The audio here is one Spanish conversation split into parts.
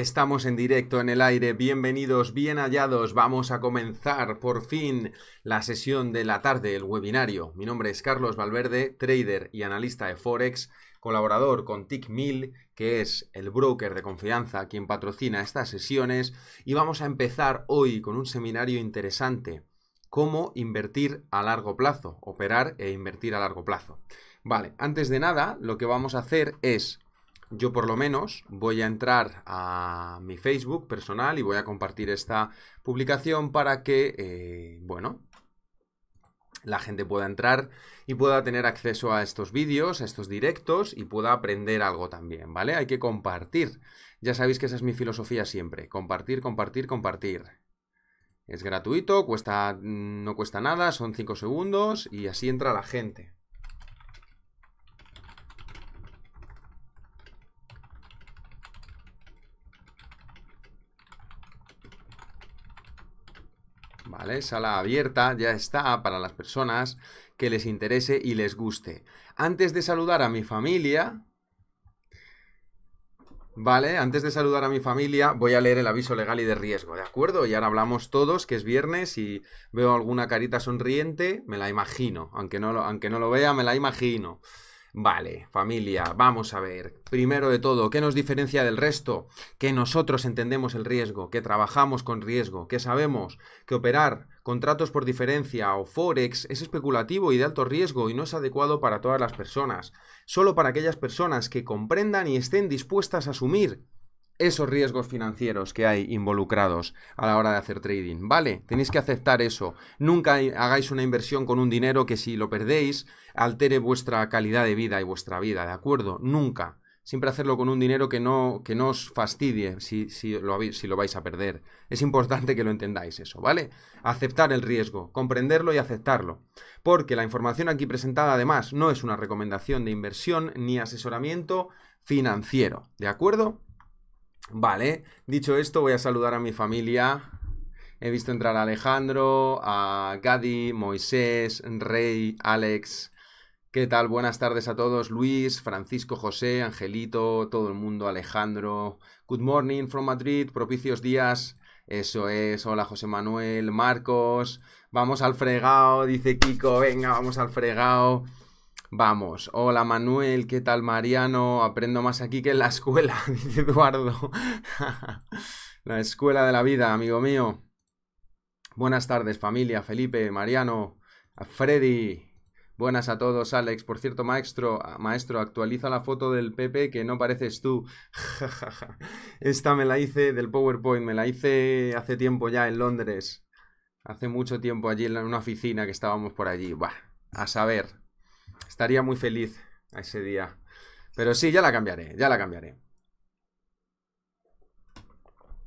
Estamos en directo en el aire, bienvenidos, bien hallados, vamos a comenzar por fin la sesión de la tarde, el webinario. Mi nombre es Carlos Valverde, trader y analista de Forex, colaborador con TICMIL, que es el broker de confianza quien patrocina estas sesiones, y vamos a empezar hoy con un seminario interesante, cómo invertir a largo plazo, operar e invertir a largo plazo. Vale, antes de nada, lo que vamos a hacer es yo por lo menos voy a entrar a mi Facebook personal y voy a compartir esta publicación para que, eh, bueno, la gente pueda entrar y pueda tener acceso a estos vídeos, a estos directos y pueda aprender algo también, ¿vale? Hay que compartir. Ya sabéis que esa es mi filosofía siempre. Compartir, compartir, compartir. Es gratuito, cuesta, no cuesta nada, son 5 segundos y así entra la gente. ¿vale? Sala abierta, ya está para las personas que les interese y les guste. Antes de saludar a mi familia, ¿vale? Antes de saludar a mi familia, voy a leer el aviso legal y de riesgo, ¿de acuerdo? Y ahora hablamos todos, que es viernes, y veo alguna carita sonriente, me la imagino. Aunque no lo, aunque no lo vea, me la imagino. Vale, familia, vamos a ver. Primero de todo, ¿qué nos diferencia del resto? Que nosotros entendemos el riesgo, que trabajamos con riesgo, que sabemos que operar contratos por diferencia o forex es especulativo y de alto riesgo y no es adecuado para todas las personas, solo para aquellas personas que comprendan y estén dispuestas a asumir esos riesgos financieros que hay involucrados a la hora de hacer trading. Vale, tenéis que aceptar eso. Nunca hagáis una inversión con un dinero que si lo perdéis altere vuestra calidad de vida y vuestra vida, ¿de acuerdo? Nunca. Siempre hacerlo con un dinero que no, que no os fastidie si, lo, si lo vais a perder. Es importante que lo entendáis eso, ¿vale? Aceptar el riesgo, comprenderlo y aceptarlo. Porque la información aquí presentada además no es una recomendación de inversión ni asesoramiento financiero, ¿de acuerdo? Vale, dicho esto, voy a saludar a mi familia. He visto entrar a Alejandro, a Gadi, Moisés, Rey, Alex. ¿Qué tal? Buenas tardes a todos. Luis, Francisco, José, Angelito, todo el mundo, Alejandro. Good morning from Madrid, propicios días. Eso es, hola José Manuel, Marcos. Vamos al fregado, dice Kiko. Venga, vamos al fregado. Vamos, hola Manuel, ¿qué tal Mariano? Aprendo más aquí que en la escuela, dice Eduardo. la escuela de la vida, amigo mío. Buenas tardes familia, Felipe, Mariano, Freddy. Buenas a todos, Alex. Por cierto, maestro, maestro, actualiza la foto del Pepe que no pareces tú. Esta me la hice del PowerPoint, me la hice hace tiempo ya en Londres. Hace mucho tiempo allí en una oficina que estábamos por allí. a saber. Estaría muy feliz a ese día. Pero sí, ya la cambiaré, ya la cambiaré.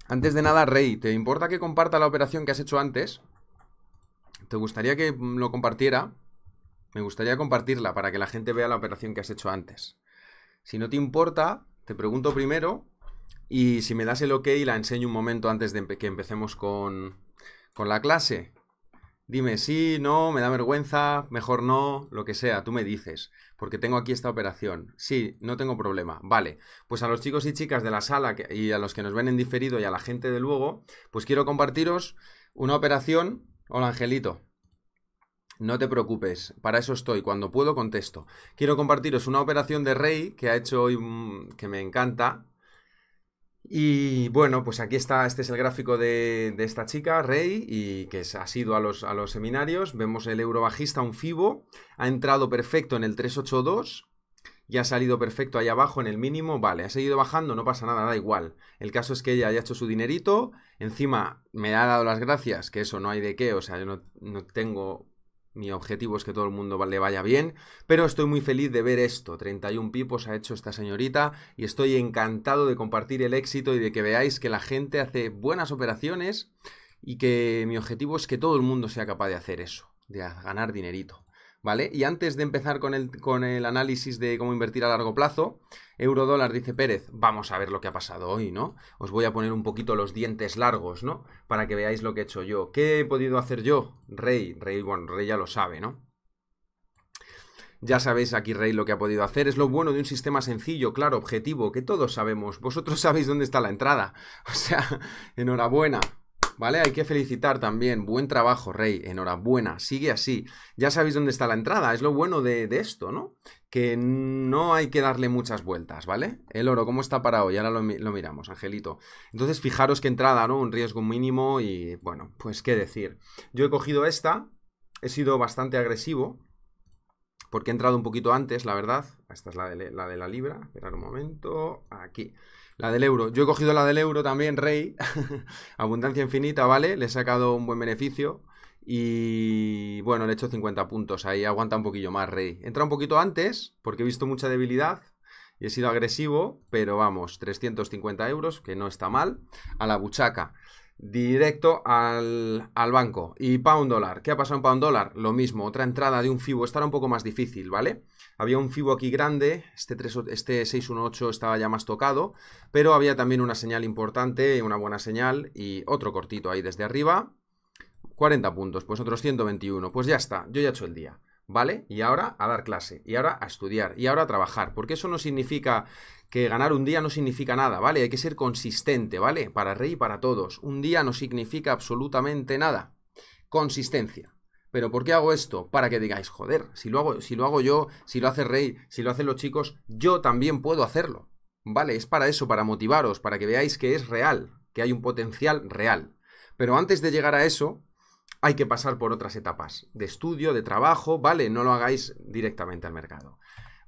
Antes de nada, Rey, ¿te importa que comparta la operación que has hecho antes? ¿Te gustaría que lo compartiera? Me gustaría compartirla para que la gente vea la operación que has hecho antes. Si no te importa, te pregunto primero y si me das el ok la enseño un momento antes de que empecemos con, con la clase. Dime sí, no, me da vergüenza, mejor no, lo que sea, tú me dices, porque tengo aquí esta operación. Sí, no tengo problema. Vale, pues a los chicos y chicas de la sala y a los que nos ven en diferido y a la gente de luego, pues quiero compartiros una operación. Hola, Angelito. No te preocupes, para eso estoy, cuando puedo contesto. Quiero compartiros una operación de Rey que ha hecho hoy, mm, que me encanta, y bueno, pues aquí está, este es el gráfico de, de esta chica, Rey, y que ha sido a los, a los seminarios. Vemos el euro bajista, un FIBO, ha entrado perfecto en el 382, y ha salido perfecto ahí abajo en el mínimo, vale, ha seguido bajando, no pasa nada, da igual. El caso es que ella haya hecho su dinerito, encima me ha dado las gracias, que eso no hay de qué, o sea, yo no, no tengo mi objetivo es que todo el mundo le vaya bien, pero estoy muy feliz de ver esto. 31 pipos ha hecho esta señorita y estoy encantado de compartir el éxito y de que veáis que la gente hace buenas operaciones y que mi objetivo es que todo el mundo sea capaz de hacer eso, de ganar dinerito. ¿vale? Y antes de empezar con el, análisis de cómo invertir a largo plazo, eurodólar dice Pérez, vamos a ver lo que ha pasado hoy, ¿no? Os voy a poner un poquito los dientes largos, ¿no? Para que veáis lo que he hecho yo. ¿Qué he podido hacer yo? Rey, Rey, bueno, Rey ya lo sabe, ¿no? Ya sabéis aquí Rey lo que ha podido hacer. Es lo bueno de un sistema sencillo, claro, objetivo, que todos sabemos. Vosotros sabéis dónde está la entrada. O sea, enhorabuena. ¿vale? Hay que felicitar también. Buen trabajo, Rey. Enhorabuena. Sigue así. Ya sabéis dónde está la entrada. Es lo bueno de, esto, ¿no? Que no hay que darle muchas vueltas, ¿vale? El oro, ¿cómo está para hoy? Ahora lo, miramos, Angelito. Entonces, fijaros que entrada, ¿no? Un riesgo mínimo y, bueno, pues qué decir. Yo he cogido esta. He sido bastante agresivo porque he entrado un poquito antes, la verdad. Esta es la de la, de la libra. Esperar un momento. Aquí. La del euro. Yo he cogido la del euro también, Rey. Abundancia infinita, ¿vale? Le he sacado un buen beneficio. Y bueno, le he hecho 50 puntos. Ahí aguanta un poquillo más, Rey. Entra un poquito antes, porque he visto mucha debilidad. Y he sido agresivo, pero vamos, 350 euros, que no está mal. A la buchaca directo al, banco. Y pound dólar, ¿qué ha pasado en pound dólar? Lo mismo, otra entrada de un FIBO, esta un poco más difícil, ¿vale? Había un FIBO aquí grande, este, este 618 estaba ya más tocado, pero había también una señal importante, una buena señal y otro cortito ahí desde arriba. 40 puntos, pues otros 121, pues ya está, yo ya he hecho el día. ¿vale? Y ahora a dar clase, y ahora a estudiar, y ahora a trabajar, porque eso no significa que ganar un día no significa nada, ¿vale? Hay que ser consistente, ¿vale? Para Rey y para todos. Un día no significa absolutamente nada. Consistencia. Pero ¿por qué hago esto? Para que digáis, joder, si lo hago, si lo hago yo, si lo hace Rey, si lo hacen los chicos, yo también puedo hacerlo. ¿Vale? Es para eso, para motivaros, para que veáis que es real, que hay un potencial real. Pero antes de llegar a eso, hay que pasar por otras etapas de estudio, de trabajo, ¿vale? No lo hagáis directamente al mercado.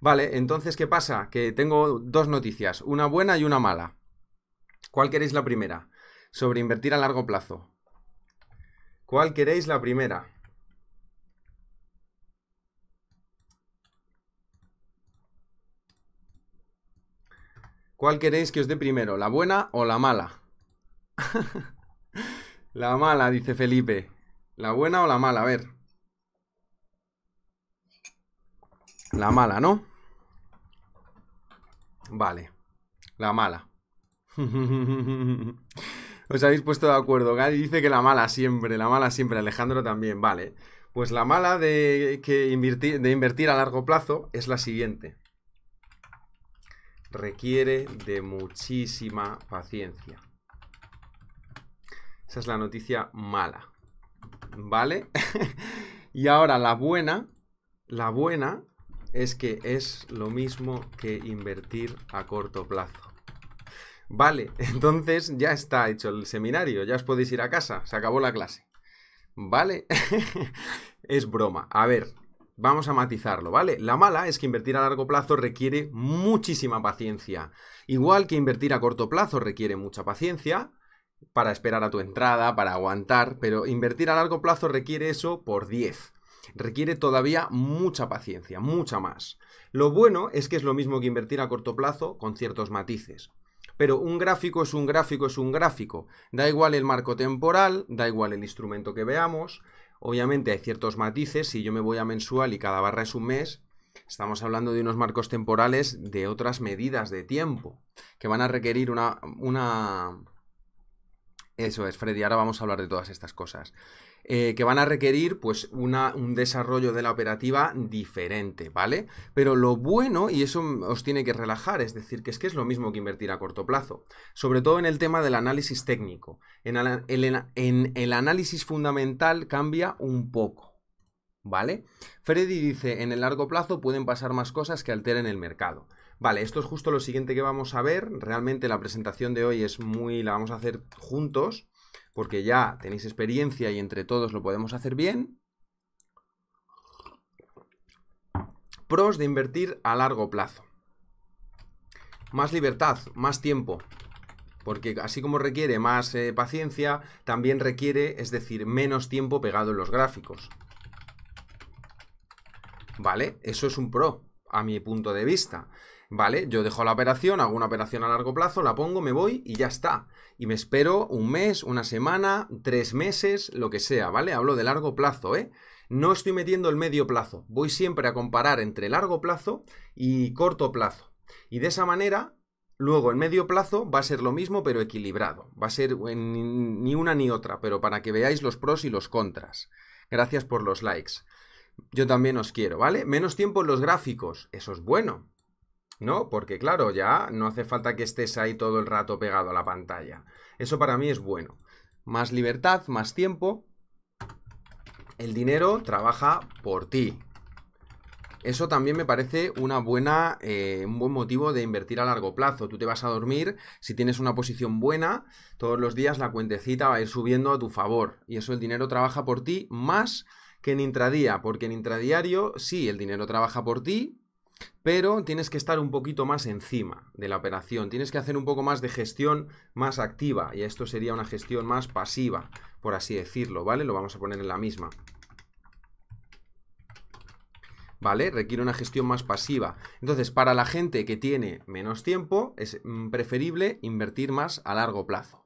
Vale, entonces, ¿qué pasa? Que tengo dos noticias, una buena y una mala. ¿Cuál queréis la primera? Sobre invertir a largo plazo. ¿Cuál queréis la primera? ¿Cuál queréis que os dé primero? ¿La buena o la mala? la mala, dice Felipe. ¿La buena o la mala? A ver. La mala, ¿no? Vale. La mala. Os habéis puesto de acuerdo. Gary dice que la mala siempre, la mala siempre. Alejandro también, vale. Pues la mala de, invertir, de invertir a largo plazo es la siguiente. Requiere de muchísima paciencia. Esa es la noticia mala. ¿vale? y ahora la buena, la buena es que es lo mismo que invertir a corto plazo. Vale, entonces ya está hecho el seminario, ya os podéis ir a casa, se acabó la clase. ¿Vale? es broma. A ver, vamos a matizarlo, ¿vale? La mala es que invertir a largo plazo requiere muchísima paciencia. Igual que invertir a corto plazo requiere mucha paciencia, para esperar a tu entrada, para aguantar, pero invertir a largo plazo requiere eso por 10. Requiere todavía mucha paciencia, mucha más. Lo bueno es que es lo mismo que invertir a corto plazo con ciertos matices. Pero un gráfico es un gráfico, es un gráfico. Da igual el marco temporal, da igual el instrumento que veamos. Obviamente hay ciertos matices, si yo me voy a mensual y cada barra es un mes, estamos hablando de unos marcos temporales de otras medidas de tiempo, que van a requerir una, una eso es, Freddy, ahora vamos a hablar de todas estas cosas. Eh, que van a requerir pues un desarrollo de la operativa diferente, ¿vale? Pero lo bueno, y eso os tiene que relajar, es decir, que es que es lo mismo que invertir a corto plazo, sobre todo en el tema del análisis técnico. en el análisis fundamental cambia un poco, ¿vale? Freddy dice, en el largo plazo pueden pasar más cosas que alteren el mercado. Vale, esto es justo lo siguiente que vamos a ver. Realmente la presentación de hoy es muy... la vamos a hacer juntos, porque ya tenéis experiencia y entre todos lo podemos hacer bien. Pros de invertir a largo plazo. Más libertad, más tiempo, porque así como requiere más eh, paciencia, también requiere, es decir, menos tiempo pegado en los gráficos. ¿Vale? Eso es un pro, a mi punto de vista. Vale, yo dejo la operación, hago una operación a largo plazo, la pongo, me voy y ya está. Y me espero un mes, una semana, tres meses, lo que sea, ¿vale? Hablo de largo plazo, ¿eh? No estoy metiendo el medio plazo. Voy siempre a comparar entre largo plazo y corto plazo. Y de esa manera Luego, el medio plazo va a ser lo mismo, pero equilibrado. Va a ser eh, ni una ni otra, pero para que veáis los pros y los contras. Gracias por los likes. Yo también os quiero, ¿vale? Menos tiempo en los gráficos. Eso es bueno. ¿no? Porque claro, ya no hace falta que estés ahí todo el rato pegado a la pantalla. Eso para mí es bueno. Más libertad, más tiempo. El dinero trabaja por ti. Eso también me parece una buena, eh, un buen motivo de invertir a largo plazo. Tú te vas a dormir, si tienes una posición buena, todos los días la cuentecita va a ir subiendo a tu favor. Y eso el dinero trabaja por ti más que en intradía, porque en intradiario sí, el dinero trabaja por ti, pero tienes que estar un poquito más encima de la operación, tienes que hacer un poco más de gestión más activa, y esto sería una gestión más pasiva, por así decirlo, ¿vale? Lo vamos a poner en la misma. ¿Vale? Requiere una gestión más pasiva. Entonces, para la gente que tiene menos tiempo, es mm, preferible invertir más a largo plazo.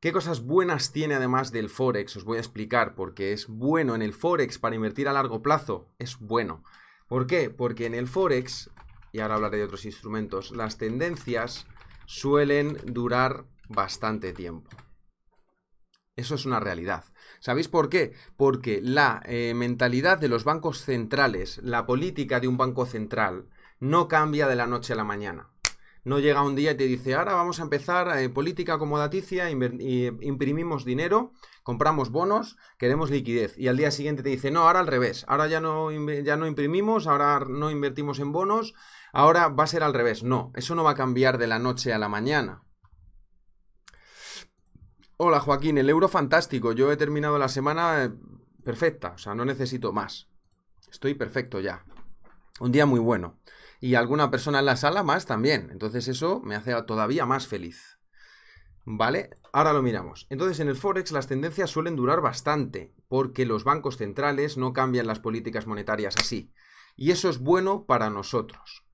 ¿Qué cosas buenas tiene además del Forex? Os voy a explicar, porque es bueno en el Forex para invertir a largo plazo. Es bueno. ¿Por qué? Porque en el Forex, y ahora hablaré de otros instrumentos, las tendencias suelen durar bastante tiempo. Eso es una realidad. ¿Sabéis por qué? Porque la eh, mentalidad de los bancos centrales, la política de un banco central, no cambia de la noche a la mañana. No llega un día y te dice, ahora vamos a empezar en eh, política acomodaticia, eh, imprimimos dinero, compramos bonos, queremos liquidez. Y al día siguiente te dice, no, ahora al revés, ahora ya no, ya no imprimimos, ahora no invertimos en bonos, ahora va a ser al revés. No, eso no va a cambiar de la noche a la mañana. Hola Joaquín, el euro fantástico. Yo he terminado la semana eh, perfecta, o sea, no necesito más. Estoy perfecto ya. Un día muy bueno y alguna persona en la sala más también. Entonces eso me hace todavía más feliz. ¿Vale? Ahora lo miramos. Entonces en el Forex las tendencias suelen durar bastante porque los bancos centrales no cambian las políticas monetarias así. Y eso es bueno para nosotros.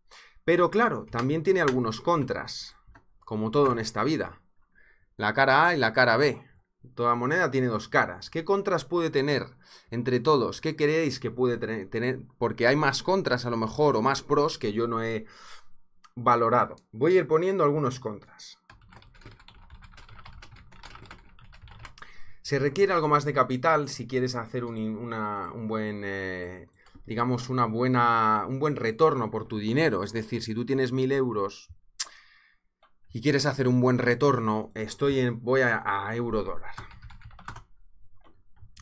Pero claro, también tiene algunos contras, como todo en esta vida. La cara A y la cara B. Toda moneda tiene dos caras. ¿Qué contras puede tener entre todos? ¿Qué creéis que puede tener? Porque hay más contras a lo mejor o más pros que yo no he valorado. Voy a ir poniendo algunos contras. Se requiere algo más de capital si quieres hacer un, buen... Eh, digamos, una buena, un buen retorno por tu dinero. Es decir, si tú tienes mil euros y quieres hacer un buen retorno, estoy en, voy a, euro dólar.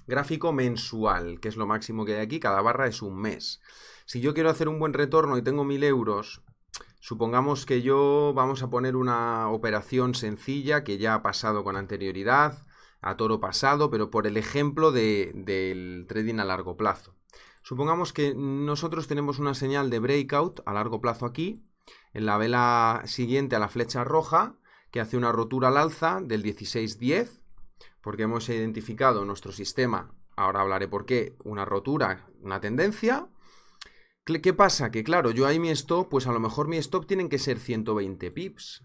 Gráfico mensual, que es lo máximo que hay aquí, cada barra es un mes. Si yo quiero hacer un buen retorno y tengo 1000 euros, supongamos que yo vamos a poner una operación sencilla que ya ha pasado con anterioridad, a toro pasado, pero por el ejemplo del trading a largo plazo. Supongamos que nosotros tenemos una señal de breakout a largo plazo aquí, en la vela siguiente a la flecha roja, que hace una rotura al alza del 1610, porque hemos identificado nuestro sistema, ahora hablaré por qué, una rotura, una tendencia. ¿Qué pasa? Que claro, yo ahí mi stop, pues a lo mejor mi stop tienen que ser 120 pips,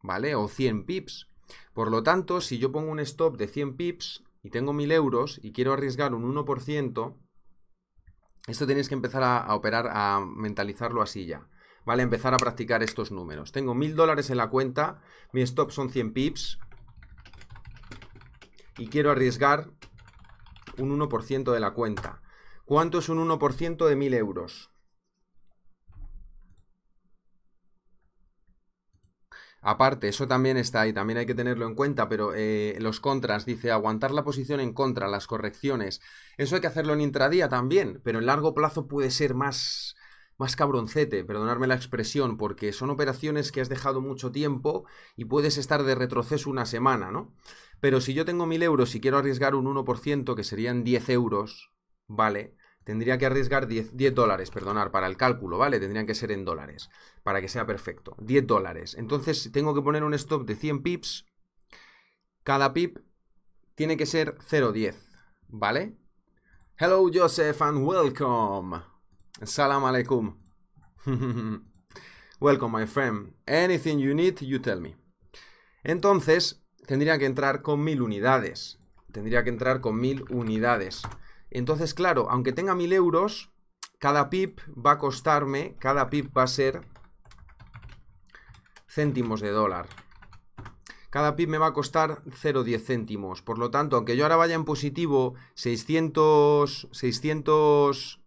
¿vale? O 100 pips. Por lo tanto, si yo pongo un stop de 100 pips y tengo 1000 euros y quiero arriesgar un 1%, esto tenéis que empezar a operar, a mentalizarlo así ya. ¿vale? Empezar a practicar estos números. Tengo mil dólares en la cuenta, mi stop son 100 pips y quiero arriesgar un 1% de la cuenta. ¿Cuánto es un 1% de 1000 euros? Aparte, eso también está ahí, también hay que tenerlo en cuenta, pero eh, los contras, dice aguantar la posición en contra, las correcciones, eso hay que hacerlo en intradía también, pero en largo plazo puede ser más, más cabroncete, perdonarme la expresión, porque son operaciones que has dejado mucho tiempo y puedes estar de retroceso una semana, ¿no? Pero si yo tengo 1000 euros y quiero arriesgar un 1%, que serían 10 euros, ¿vale? Tendría que arriesgar 10, dólares, perdonar, para el cálculo, ¿vale? Tendrían que ser en dólares, para que sea perfecto. 10 dólares. Entonces tengo que poner un stop de 100 pips. Cada pip tiene que ser 0,10, ¿vale? Hello Joseph and welcome. Salam alaikum. Welcome, my friend. Anything you need, you tell me. Entonces, tendría que entrar con mil unidades. Tendría que entrar con mil unidades. Entonces, claro, aunque tenga mil euros, cada pip va a costarme, cada pip va a ser céntimos de dólar. Cada pip me va a costar 0,10 céntimos. Por lo tanto, aunque yo ahora vaya en positivo 600, 600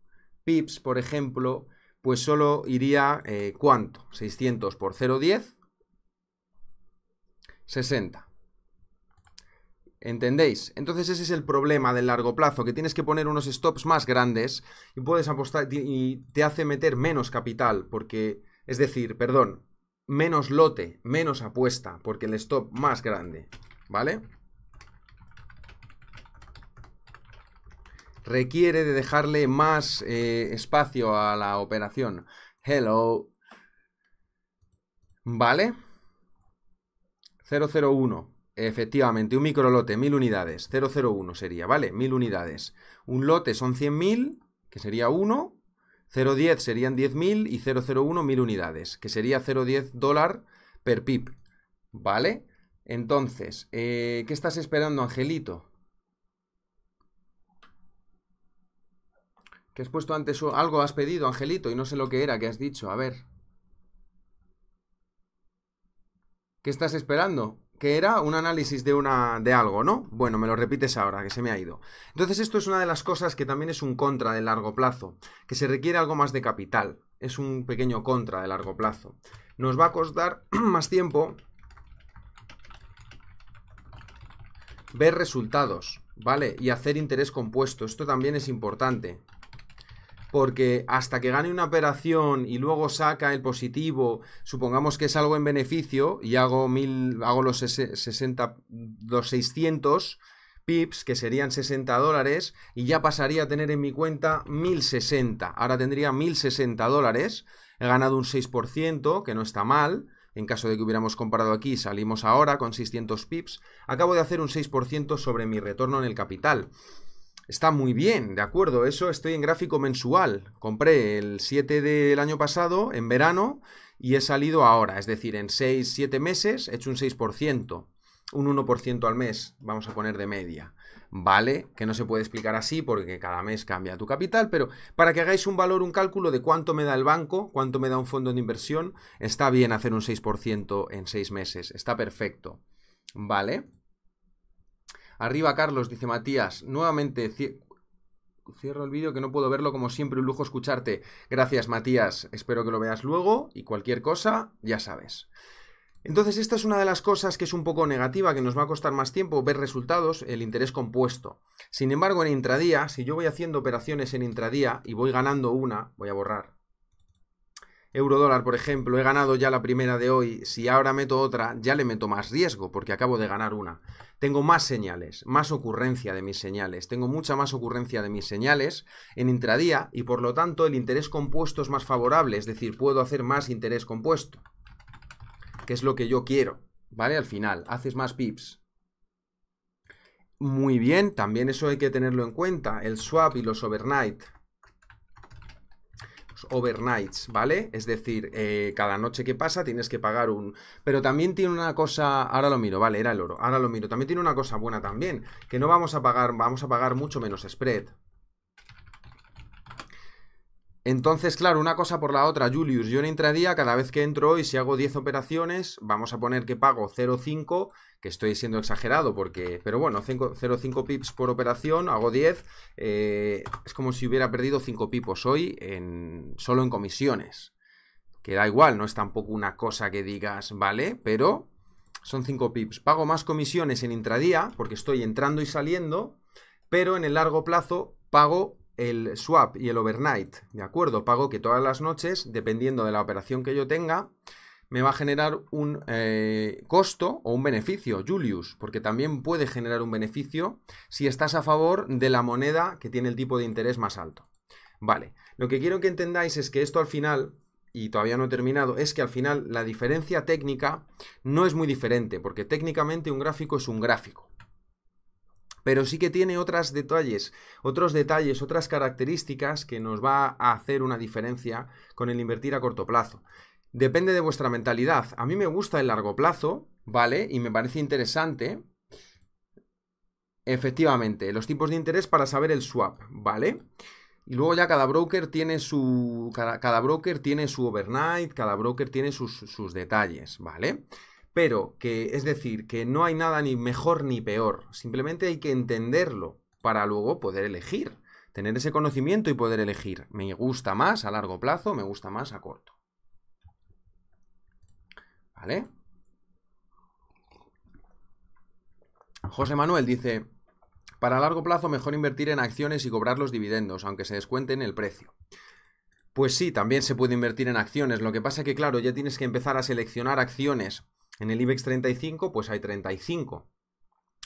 pips, por ejemplo, pues solo iría, eh, ¿cuánto? 600 por 0,10, 60. ¿Entendéis? Entonces ese es el problema del largo plazo, que tienes que poner unos stops más grandes y puedes apostar y te hace meter menos capital, porque, es decir, perdón, menos lote, menos apuesta, porque el stop más grande, ¿vale? requiere de dejarle más eh, espacio a la operación. Hello. ¿Vale? 001. Efectivamente, un micro lote, 1000 unidades. 001 sería, ¿vale? 1000 unidades. Un lote son 100.000, que sería 1. 010 serían 10.000 y 001 1000 unidades, que sería 010 dólar per pip. ¿Vale? Entonces, eh, ¿qué estás esperando, Angelito? Que has puesto antes algo, has pedido, Angelito, y no sé lo que era, que has dicho. A ver. ¿Qué estás esperando? que era un análisis de una de algo, ¿no? Bueno, me lo repites ahora, que se me ha ido. Entonces, esto es una de las cosas que también es un contra de largo plazo, que se requiere algo más de capital. Es un pequeño contra de largo plazo. Nos va a costar más tiempo ver resultados, ¿vale? Y hacer interés compuesto. Esto también es importante porque hasta que gane una operación y luego saca el positivo, supongamos que es algo en beneficio y hago, mil, hago los, 60, los 600 pips, que serían 60 dólares, y ya pasaría a tener en mi cuenta 1060. Ahora tendría 1060 dólares, he ganado un 6%, que no está mal. En caso de que hubiéramos comparado aquí, salimos ahora con 600 pips. Acabo de hacer un 6% sobre mi retorno en el capital. Está muy bien, de acuerdo, eso estoy en gráfico mensual. Compré el 7 del año pasado, en verano, y he salido ahora, es decir, en 6, 7 meses he hecho un 6%, un 1% al mes, vamos a poner de media. ¿Vale? Que no se puede explicar así porque cada mes cambia tu capital, pero para que hagáis un valor, un cálculo de cuánto me da el banco, cuánto me da un fondo de inversión, está bien hacer un 6% en 6 meses, está perfecto. ¿Vale? Arriba Carlos, dice Matías. Nuevamente cierro el vídeo que no puedo verlo como siempre. Un lujo escucharte. Gracias Matías. Espero que lo veas luego y cualquier cosa ya sabes. Entonces esta es una de las cosas que es un poco negativa, que nos va a costar más tiempo ver resultados, el interés compuesto. Sin embargo, en intradía, si yo voy haciendo operaciones en intradía y voy ganando una, voy a borrar, eurodólar, por ejemplo, he ganado ya la primera de hoy, si ahora meto otra, ya le meto más riesgo porque acabo de ganar una. Tengo más señales, más ocurrencia de mis señales, tengo mucha más ocurrencia de mis señales en intradía y por lo tanto el interés compuesto es más favorable, es decir, puedo hacer más interés compuesto, que es lo que yo quiero, ¿vale? Al final, haces más pips. Muy bien, también eso hay que tenerlo en cuenta, el swap y los overnight overnights, ¿vale? Es decir, eh, cada noche que pasa tienes que pagar un... Pero también tiene una cosa, ahora lo miro, vale, era el oro, ahora lo miro. También tiene una cosa buena también, que no vamos a pagar, vamos a pagar mucho menos spread, entonces, claro, una cosa por la otra, Julius, yo en intradía, cada vez que entro hoy, si hago 10 operaciones, vamos a poner que pago 0,5, que estoy siendo exagerado, porque, pero bueno, 0,5 pips por operación, hago 10, eh, es como si hubiera perdido 5 pipos hoy en, solo en comisiones, que da igual, no es tampoco una cosa que digas, vale, pero son 5 pips. Pago más comisiones en intradía, porque estoy entrando y saliendo, pero en el largo plazo pago el swap y el overnight, ¿de acuerdo? Pago que todas las noches, dependiendo de la operación que yo tenga, me va a generar un eh, costo o un beneficio, Julius, porque también puede generar un beneficio si estás a favor de la moneda que tiene el tipo de interés más alto. Vale, lo que quiero que entendáis es que esto al final, y todavía no he terminado, es que al final la diferencia técnica no es muy diferente, porque técnicamente un gráfico es un gráfico pero sí que tiene otros detalles, otros detalles, otras características que nos va a hacer una diferencia con el invertir a corto plazo. Depende de vuestra mentalidad. A mí me gusta el largo plazo, ¿vale? Y me parece interesante. Efectivamente, los tipos de interés para saber el swap, ¿vale? Y luego ya cada broker tiene su. cada broker tiene su overnight, cada broker tiene sus, sus detalles, ¿vale? Pero que, es decir, que no hay nada ni mejor ni peor. Simplemente hay que entenderlo para luego poder elegir. Tener ese conocimiento y poder elegir. Me gusta más a largo plazo, me gusta más a corto. ¿Vale? José Manuel dice, para largo plazo mejor invertir en acciones y cobrar los dividendos, aunque se descuenten el precio. Pues sí, también se puede invertir en acciones. Lo que pasa que, claro, ya tienes que empezar a seleccionar acciones en el IBEX 35 pues hay 35.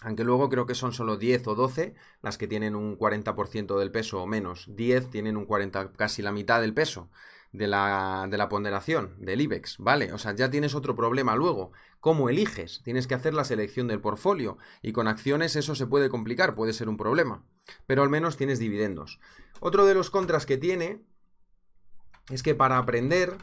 Aunque luego creo que son solo 10 o 12 las que tienen un 40% del peso o menos. 10 tienen un 40, casi la mitad del peso de la, ponderación del IBEX, ¿vale? O sea, ya tienes otro problema luego. ¿Cómo eliges? Tienes que hacer la selección del portfolio y con acciones eso se puede complicar, puede ser un problema. Pero al menos tienes dividendos. Otro de los contras que tiene es que para aprender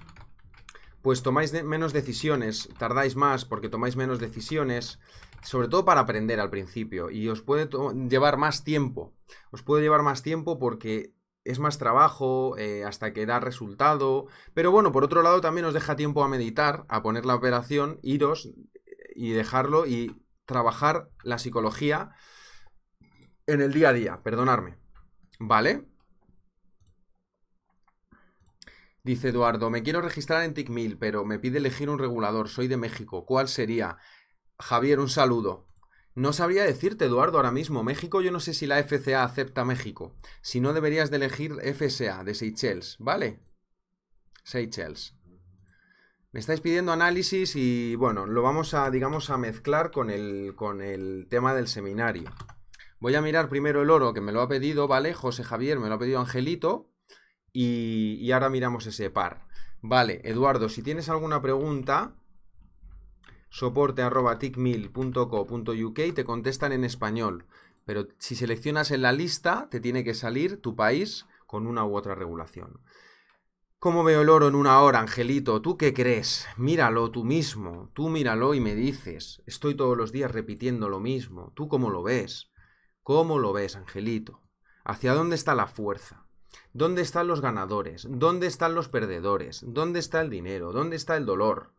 pues tomáis menos decisiones, tardáis más porque tomáis menos decisiones, sobre todo para aprender al principio, y os puede llevar más tiempo. Os puede llevar más tiempo porque es más trabajo eh, hasta que da resultado, pero bueno, por otro lado también os deja tiempo a meditar, a poner la operación, iros y dejarlo y trabajar la psicología en el día a día, perdonarme. ¿Vale? Dice Eduardo, me quiero registrar en TICMIL, pero me pide elegir un regulador, soy de México, ¿cuál sería? Javier, un saludo. No sabría decirte, Eduardo, ahora mismo. México, yo no sé si la FCA acepta México. Si no, deberías de elegir FSA, de Seychelles, ¿vale? Seychelles. Me estáis pidiendo análisis y, bueno, lo vamos a, digamos, a mezclar con el, con el tema del seminario. Voy a mirar primero el oro, que me lo ha pedido, ¿vale? José Javier me lo ha pedido Angelito y, ahora miramos ese par. Vale, Eduardo, si tienes alguna pregunta, soporte arroba te contestan en español. Pero si seleccionas en la lista, te tiene que salir tu país con una u otra regulación. ¿Cómo veo el oro en una hora, Angelito? ¿Tú qué crees? Míralo tú mismo, tú míralo y me dices. Estoy todos los días repitiendo lo mismo. ¿Tú cómo lo ves? ¿Cómo lo ves, Angelito? ¿Hacia dónde está la fuerza? ¿Dónde están los ganadores? ¿Dónde están los perdedores? ¿Dónde está el dinero? ¿Dónde está el dolor?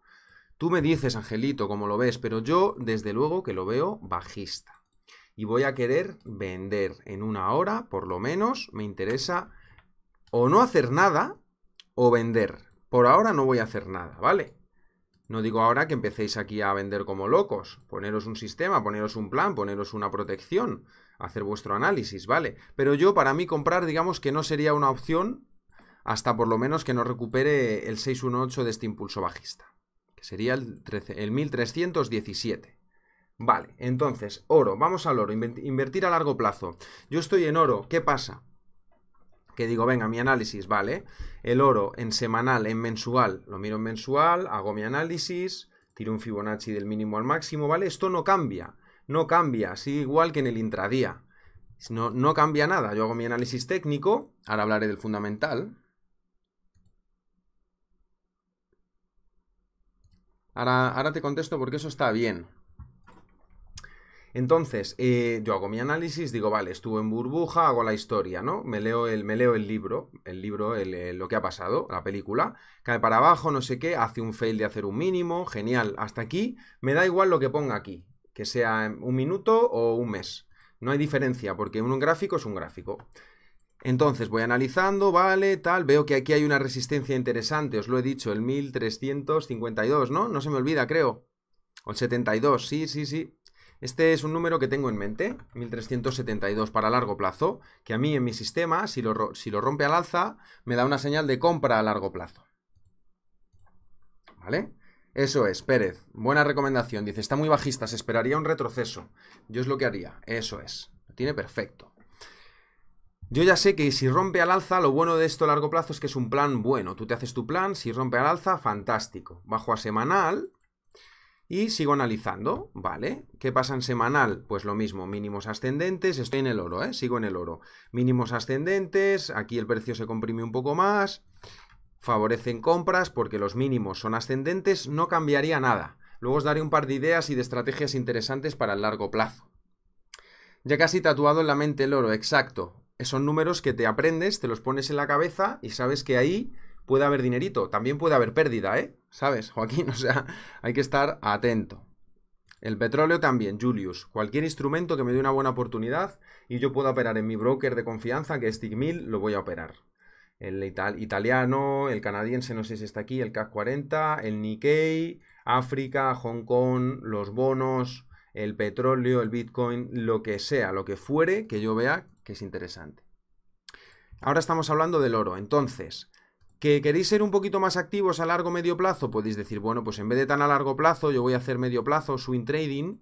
Tú me dices, Angelito, como lo ves, pero yo desde luego que lo veo bajista. Y voy a querer vender en una hora, por lo menos, me interesa o no hacer nada o vender. Por ahora no voy a hacer nada, ¿vale? No digo ahora que empecéis aquí a vender como locos. Poneros un sistema, poneros un plan, poneros una protección hacer vuestro análisis, ¿vale? Pero yo para mí comprar, digamos que no sería una opción hasta por lo menos que no recupere el 618 de este impulso bajista, que sería el, 13, el 1317. Vale, entonces, oro, vamos al oro, invertir a largo plazo. Yo estoy en oro, ¿qué pasa? Que digo, venga, mi análisis, vale. El oro en semanal, en mensual, lo miro en mensual, hago mi análisis, tiro un Fibonacci del mínimo al máximo, ¿vale? Esto no cambia no cambia, sigue igual que en el intradía. No, no cambia nada. Yo hago mi análisis técnico, ahora hablaré del fundamental. Ahora, ahora te contesto porque eso está bien. Entonces, eh, yo hago mi análisis, digo, vale, estuvo en burbuja, hago la historia, ¿no? Me leo el, me leo el libro, el libro, lo que ha pasado, la película, cae para abajo, no sé qué, hace un fail de hacer un mínimo, genial, hasta aquí, me da igual lo que ponga aquí que sea un minuto o un mes. No hay diferencia, porque un gráfico es un gráfico. Entonces voy analizando, vale, tal, veo que aquí hay una resistencia interesante, os lo he dicho, el 1352, ¿no? No se me olvida, creo. O el 72, sí, sí, sí. Este es un número que tengo en mente, 1372 para largo plazo, que a mí en mi sistema, si lo, si lo rompe al alza, me da una señal de compra a largo plazo. ¿Vale? Eso es, Pérez. Buena recomendación. Dice, está muy bajista, se esperaría un retroceso. Yo es lo que haría. Eso es. tiene perfecto. Yo ya sé que si rompe al alza, lo bueno de esto a largo plazo es que es un plan bueno. Tú te haces tu plan, si rompe al alza, fantástico. Bajo a semanal y sigo analizando, ¿vale? ¿Qué pasa en semanal? Pues lo mismo, mínimos ascendentes, estoy en el oro, ¿eh? Sigo en el oro. Mínimos ascendentes, aquí el precio se comprime un poco más favorecen compras porque los mínimos son ascendentes, no cambiaría nada. Luego os daré un par de ideas y de estrategias interesantes para el largo plazo. Ya casi tatuado en la mente el oro, exacto. Son números que te aprendes, te los pones en la cabeza y sabes que ahí puede haber dinerito. También puede haber pérdida, ¿eh? ¿Sabes, Joaquín? O sea, hay que estar atento. El petróleo también, Julius. Cualquier instrumento que me dé una buena oportunidad y yo pueda operar en mi broker de confianza, que es Stigmill, lo voy a operar el italiano, el canadiense, no sé si está aquí, el CAC 40, el Nikkei, África, Hong Kong, los bonos, el petróleo, el Bitcoin, lo que sea, lo que fuere que yo vea que es interesante. Ahora estamos hablando del oro. Entonces, ¿que queréis ser un poquito más activos a largo medio plazo? Podéis decir, bueno, pues en vez de tan a largo plazo, yo voy a hacer medio plazo swing trading,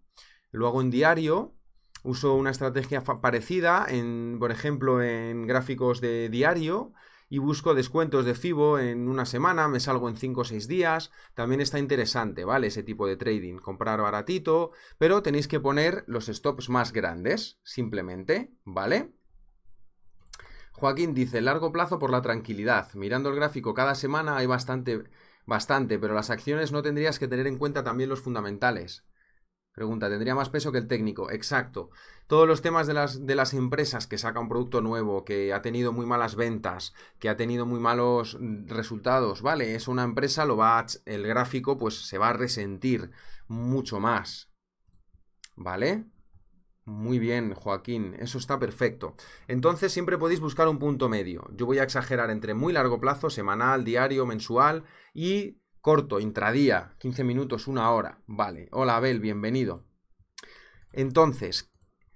lo hago en diario, uso una estrategia parecida, en, por ejemplo, en gráficos de diario, y busco descuentos de FIBO en una semana, me salgo en 5 o 6 días, también está interesante, ¿vale? Ese tipo de trading, comprar baratito, pero tenéis que poner los stops más grandes, simplemente, ¿vale? Joaquín dice, largo plazo por la tranquilidad. Mirando el gráfico cada semana hay bastante, bastante, pero las acciones no tendrías que tener en cuenta también los fundamentales. Pregunta, ¿tendría más peso que el técnico? Exacto. Todos los temas de las, de las empresas que saca un producto nuevo, que ha tenido muy malas ventas, que ha tenido muy malos mm, resultados, vale, es una empresa, lo va a, el gráfico pues se va a resentir mucho más. ¿Vale? Muy bien, Joaquín, eso está perfecto. Entonces siempre podéis buscar un punto medio. Yo voy a exagerar entre muy largo plazo, semanal, diario, mensual, y corto, intradía, 15 minutos, una hora. Vale, hola Abel, bienvenido. Entonces,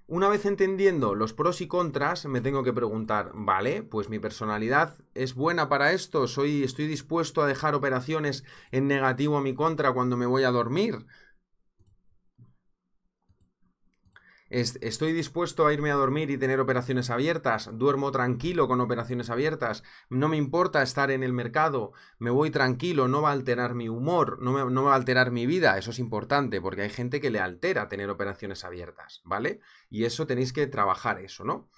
una vez entendiendo los pros y contras, me tengo que preguntar, vale, pues mi personalidad es buena para esto, soy estoy dispuesto a dejar operaciones en negativo a mi contra cuando me voy a dormir. estoy dispuesto a irme a dormir y tener operaciones abiertas, duermo tranquilo con operaciones abiertas, no me importa estar en el mercado, me voy tranquilo, no va a alterar mi humor, no no va a alterar mi vida, eso es importante porque hay gente que le altera tener operaciones abiertas, ¿vale? Y eso tenéis que trabajar eso, ¿no?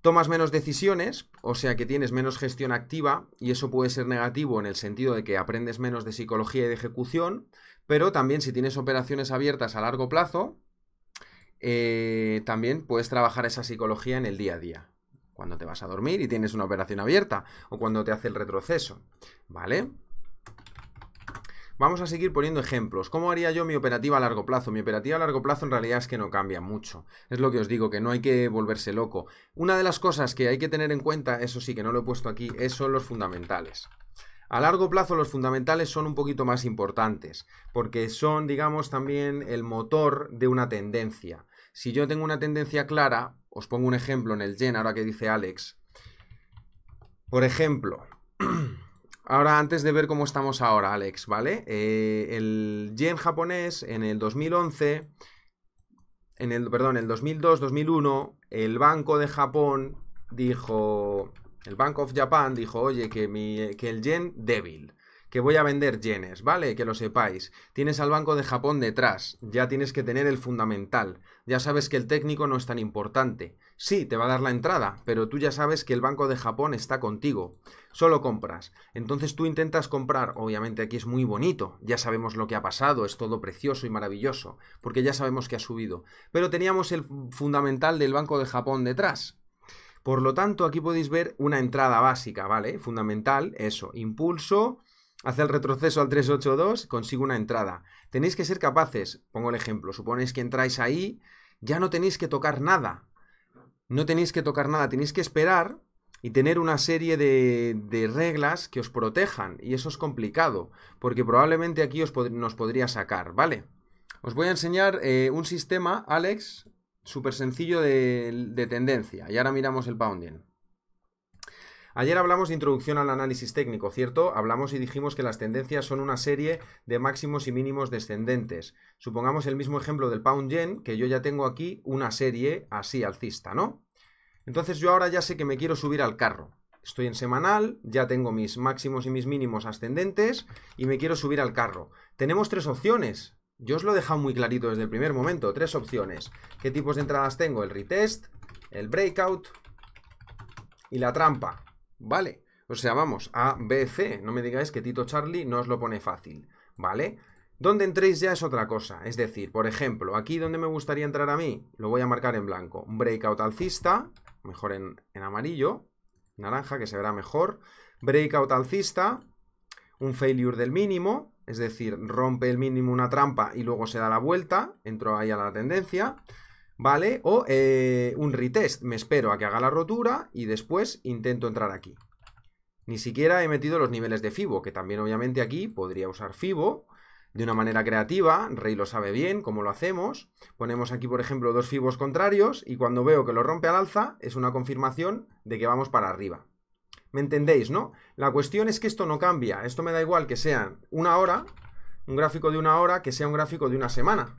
Tomas menos decisiones, o sea que tienes menos gestión activa y eso puede ser negativo en el sentido de que aprendes menos de psicología y de ejecución, pero también si tienes operaciones abiertas a largo plazo, eh, también puedes trabajar esa psicología en el día a día. Cuando te vas a dormir y tienes una operación abierta o cuando te hace el retroceso. ¿Vale? Vamos a seguir poniendo ejemplos. ¿Cómo haría yo mi operativa a largo plazo? Mi operativa a largo plazo en realidad es que no cambia mucho. Es lo que os digo, que no hay que volverse loco. Una de las cosas que hay que tener en cuenta, eso sí que no lo he puesto aquí, son los fundamentales. A largo plazo los fundamentales son un poquito más importantes, porque son, digamos, también el motor de una tendencia. Si yo tengo una tendencia clara, os pongo un ejemplo en el yen, ahora que dice Alex. Por ejemplo, ahora antes de ver cómo estamos ahora, Alex, ¿vale? Eh, el yen japonés en el 2011, en el, perdón, en el 2002-2001, el Banco de Japón dijo, el Bank of Japan dijo, oye, que, que el yen débil, que voy a vender yenes, ¿vale? Que lo sepáis. Tienes al Banco de Japón detrás, ya tienes que tener el fundamental. Ya sabes que el técnico no es tan importante. Sí, te va a dar la entrada, pero tú ya sabes que el Banco de Japón está contigo. Solo compras. Entonces tú intentas comprar, obviamente aquí es muy bonito, ya sabemos lo que ha pasado, es todo precioso y maravilloso, porque ya sabemos que ha subido. Pero teníamos el fundamental del Banco de Japón detrás. Por lo tanto, aquí podéis ver una entrada básica, ¿vale? Fundamental, eso, impulso, hace el retroceso al 382, consigo una entrada. Tenéis que ser capaces, pongo el ejemplo, suponéis que entráis ahí, ya no tenéis que tocar nada. No tenéis que tocar nada, tenéis que esperar y tener una serie de, reglas que os protejan. Y eso es complicado, porque probablemente aquí os nos podría sacar, ¿vale? Os voy a enseñar eh, un sistema, Alex, súper sencillo de, tendencia. Y ahora miramos el Pound yen. Ayer hablamos de introducción al análisis técnico, ¿cierto? Hablamos y dijimos que las tendencias son una serie de máximos y mínimos descendentes. Supongamos el mismo ejemplo del pound yen, que yo ya tengo aquí una serie así alcista, ¿no? Entonces yo ahora ya sé que me quiero subir al carro. Estoy en semanal, ya tengo mis máximos y mis mínimos ascendentes y me quiero subir al carro. Tenemos tres opciones. Yo os lo he dejado muy clarito desde el primer momento. Tres opciones. ¿Qué tipos de entradas tengo? El retest, el breakout y la trampa. Vale. O sea, vamos, A, B, C. No me digáis que Tito Charlie no os lo pone fácil. ¿Vale? Donde entréis ya es otra cosa. Es decir, por ejemplo, aquí donde me gustaría entrar a mí, lo voy a marcar en blanco. Breakout alcista, mejor en, en amarillo. Naranja, que se verá mejor. Breakout alcista. Un failure del mínimo es decir, rompe el mínimo una trampa y luego se da la vuelta, entro ahí a la tendencia, ¿vale? O eh, un retest, me espero a que haga la rotura y después intento entrar aquí. Ni siquiera he metido los niveles de FIBO, que también obviamente aquí podría usar FIBO de una manera creativa, Rey lo sabe bien, cómo lo hacemos. Ponemos aquí, por ejemplo, dos FIBOs contrarios y cuando veo que lo rompe al alza es una confirmación de que vamos para arriba. ¿Me entendéis, no? La cuestión es que esto no cambia. Esto me da igual que sea una hora, un gráfico de una hora, que sea un gráfico de una semana.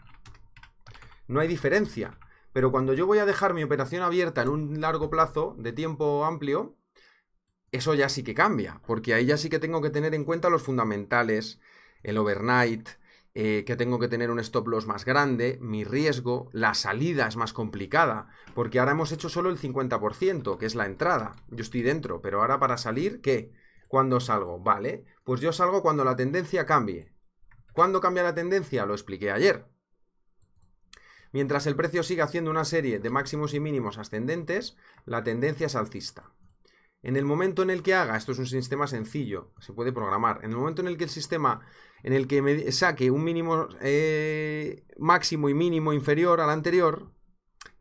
No hay diferencia. Pero cuando yo voy a dejar mi operación abierta en un largo plazo de tiempo amplio, eso ya sí que cambia, porque ahí ya sí que tengo que tener en cuenta los fundamentales, el overnight, eh, que tengo que tener un stop loss más grande, mi riesgo, la salida es más complicada, porque ahora hemos hecho solo el 50%, que es la entrada. Yo estoy dentro, pero ahora para salir, ¿qué? ¿Cuándo salgo? Vale, pues yo salgo cuando la tendencia cambie. ¿Cuándo cambia la tendencia? Lo expliqué ayer. Mientras el precio siga haciendo una serie de máximos y mínimos ascendentes, la tendencia es alcista. En el momento en el que haga, esto es un sistema sencillo, se puede programar, en el momento en el que el sistema, en el que me saque un mínimo eh, máximo y mínimo inferior al anterior,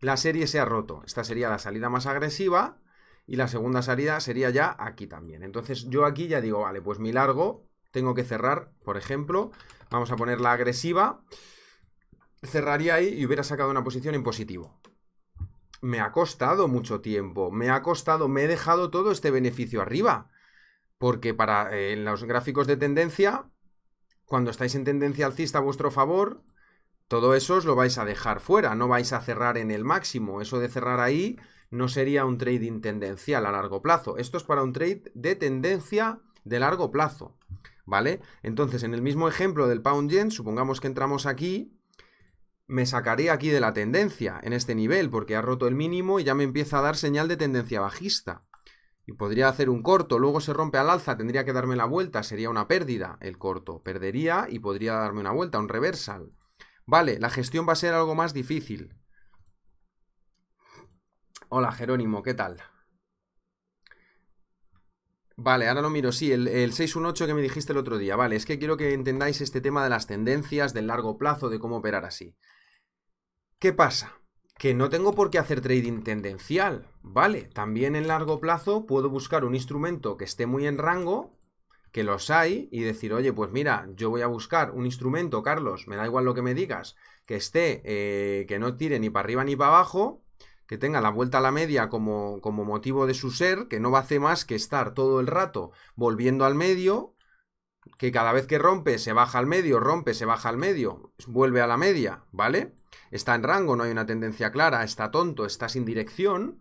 la serie se ha roto. Esta sería la salida más agresiva y la segunda salida sería ya aquí también. Entonces yo aquí ya digo, vale, pues mi largo tengo que cerrar, por ejemplo, vamos a poner la agresiva, cerraría ahí y hubiera sacado una posición en positivo me ha costado mucho tiempo, me ha costado, me he dejado todo este beneficio arriba. Porque para eh, en los gráficos de tendencia, cuando estáis en tendencia alcista a vuestro favor, todo eso os lo vais a dejar fuera, no vais a cerrar en el máximo. Eso de cerrar ahí no sería un trading tendencial a largo plazo. Esto es para un trade de tendencia de largo plazo. ¿Vale? Entonces, en el mismo ejemplo del Pound Yen, supongamos que entramos aquí me sacaría aquí de la tendencia en este nivel porque ha roto el mínimo y ya me empieza a dar señal de tendencia bajista. Y podría hacer un corto, luego se rompe al alza, tendría que darme la vuelta, sería una pérdida el corto. Perdería y podría darme una vuelta, un reversal. Vale, la gestión va a ser algo más difícil. Hola Jerónimo, ¿qué tal? Vale, ahora lo miro, sí, el, el, 618 que me dijiste el otro día. Vale, es que quiero que entendáis este tema de las tendencias, del largo plazo, de cómo operar así. ¿Qué pasa? Que no tengo por qué hacer trading tendencial, ¿vale? También en largo plazo puedo buscar un instrumento que esté muy en rango, que los hay, y decir, oye, pues mira, yo voy a buscar un instrumento, Carlos, me da igual lo que me digas, que esté, eh, que no tire ni para arriba ni para abajo, que tenga la vuelta a la media como, como motivo de su ser, que no va a hacer más que estar todo el rato volviendo al medio, que cada vez que rompe se baja al medio, rompe, se baja al medio, vuelve a la media, ¿vale? está en rango, no hay una tendencia clara, está tonto, está sin dirección,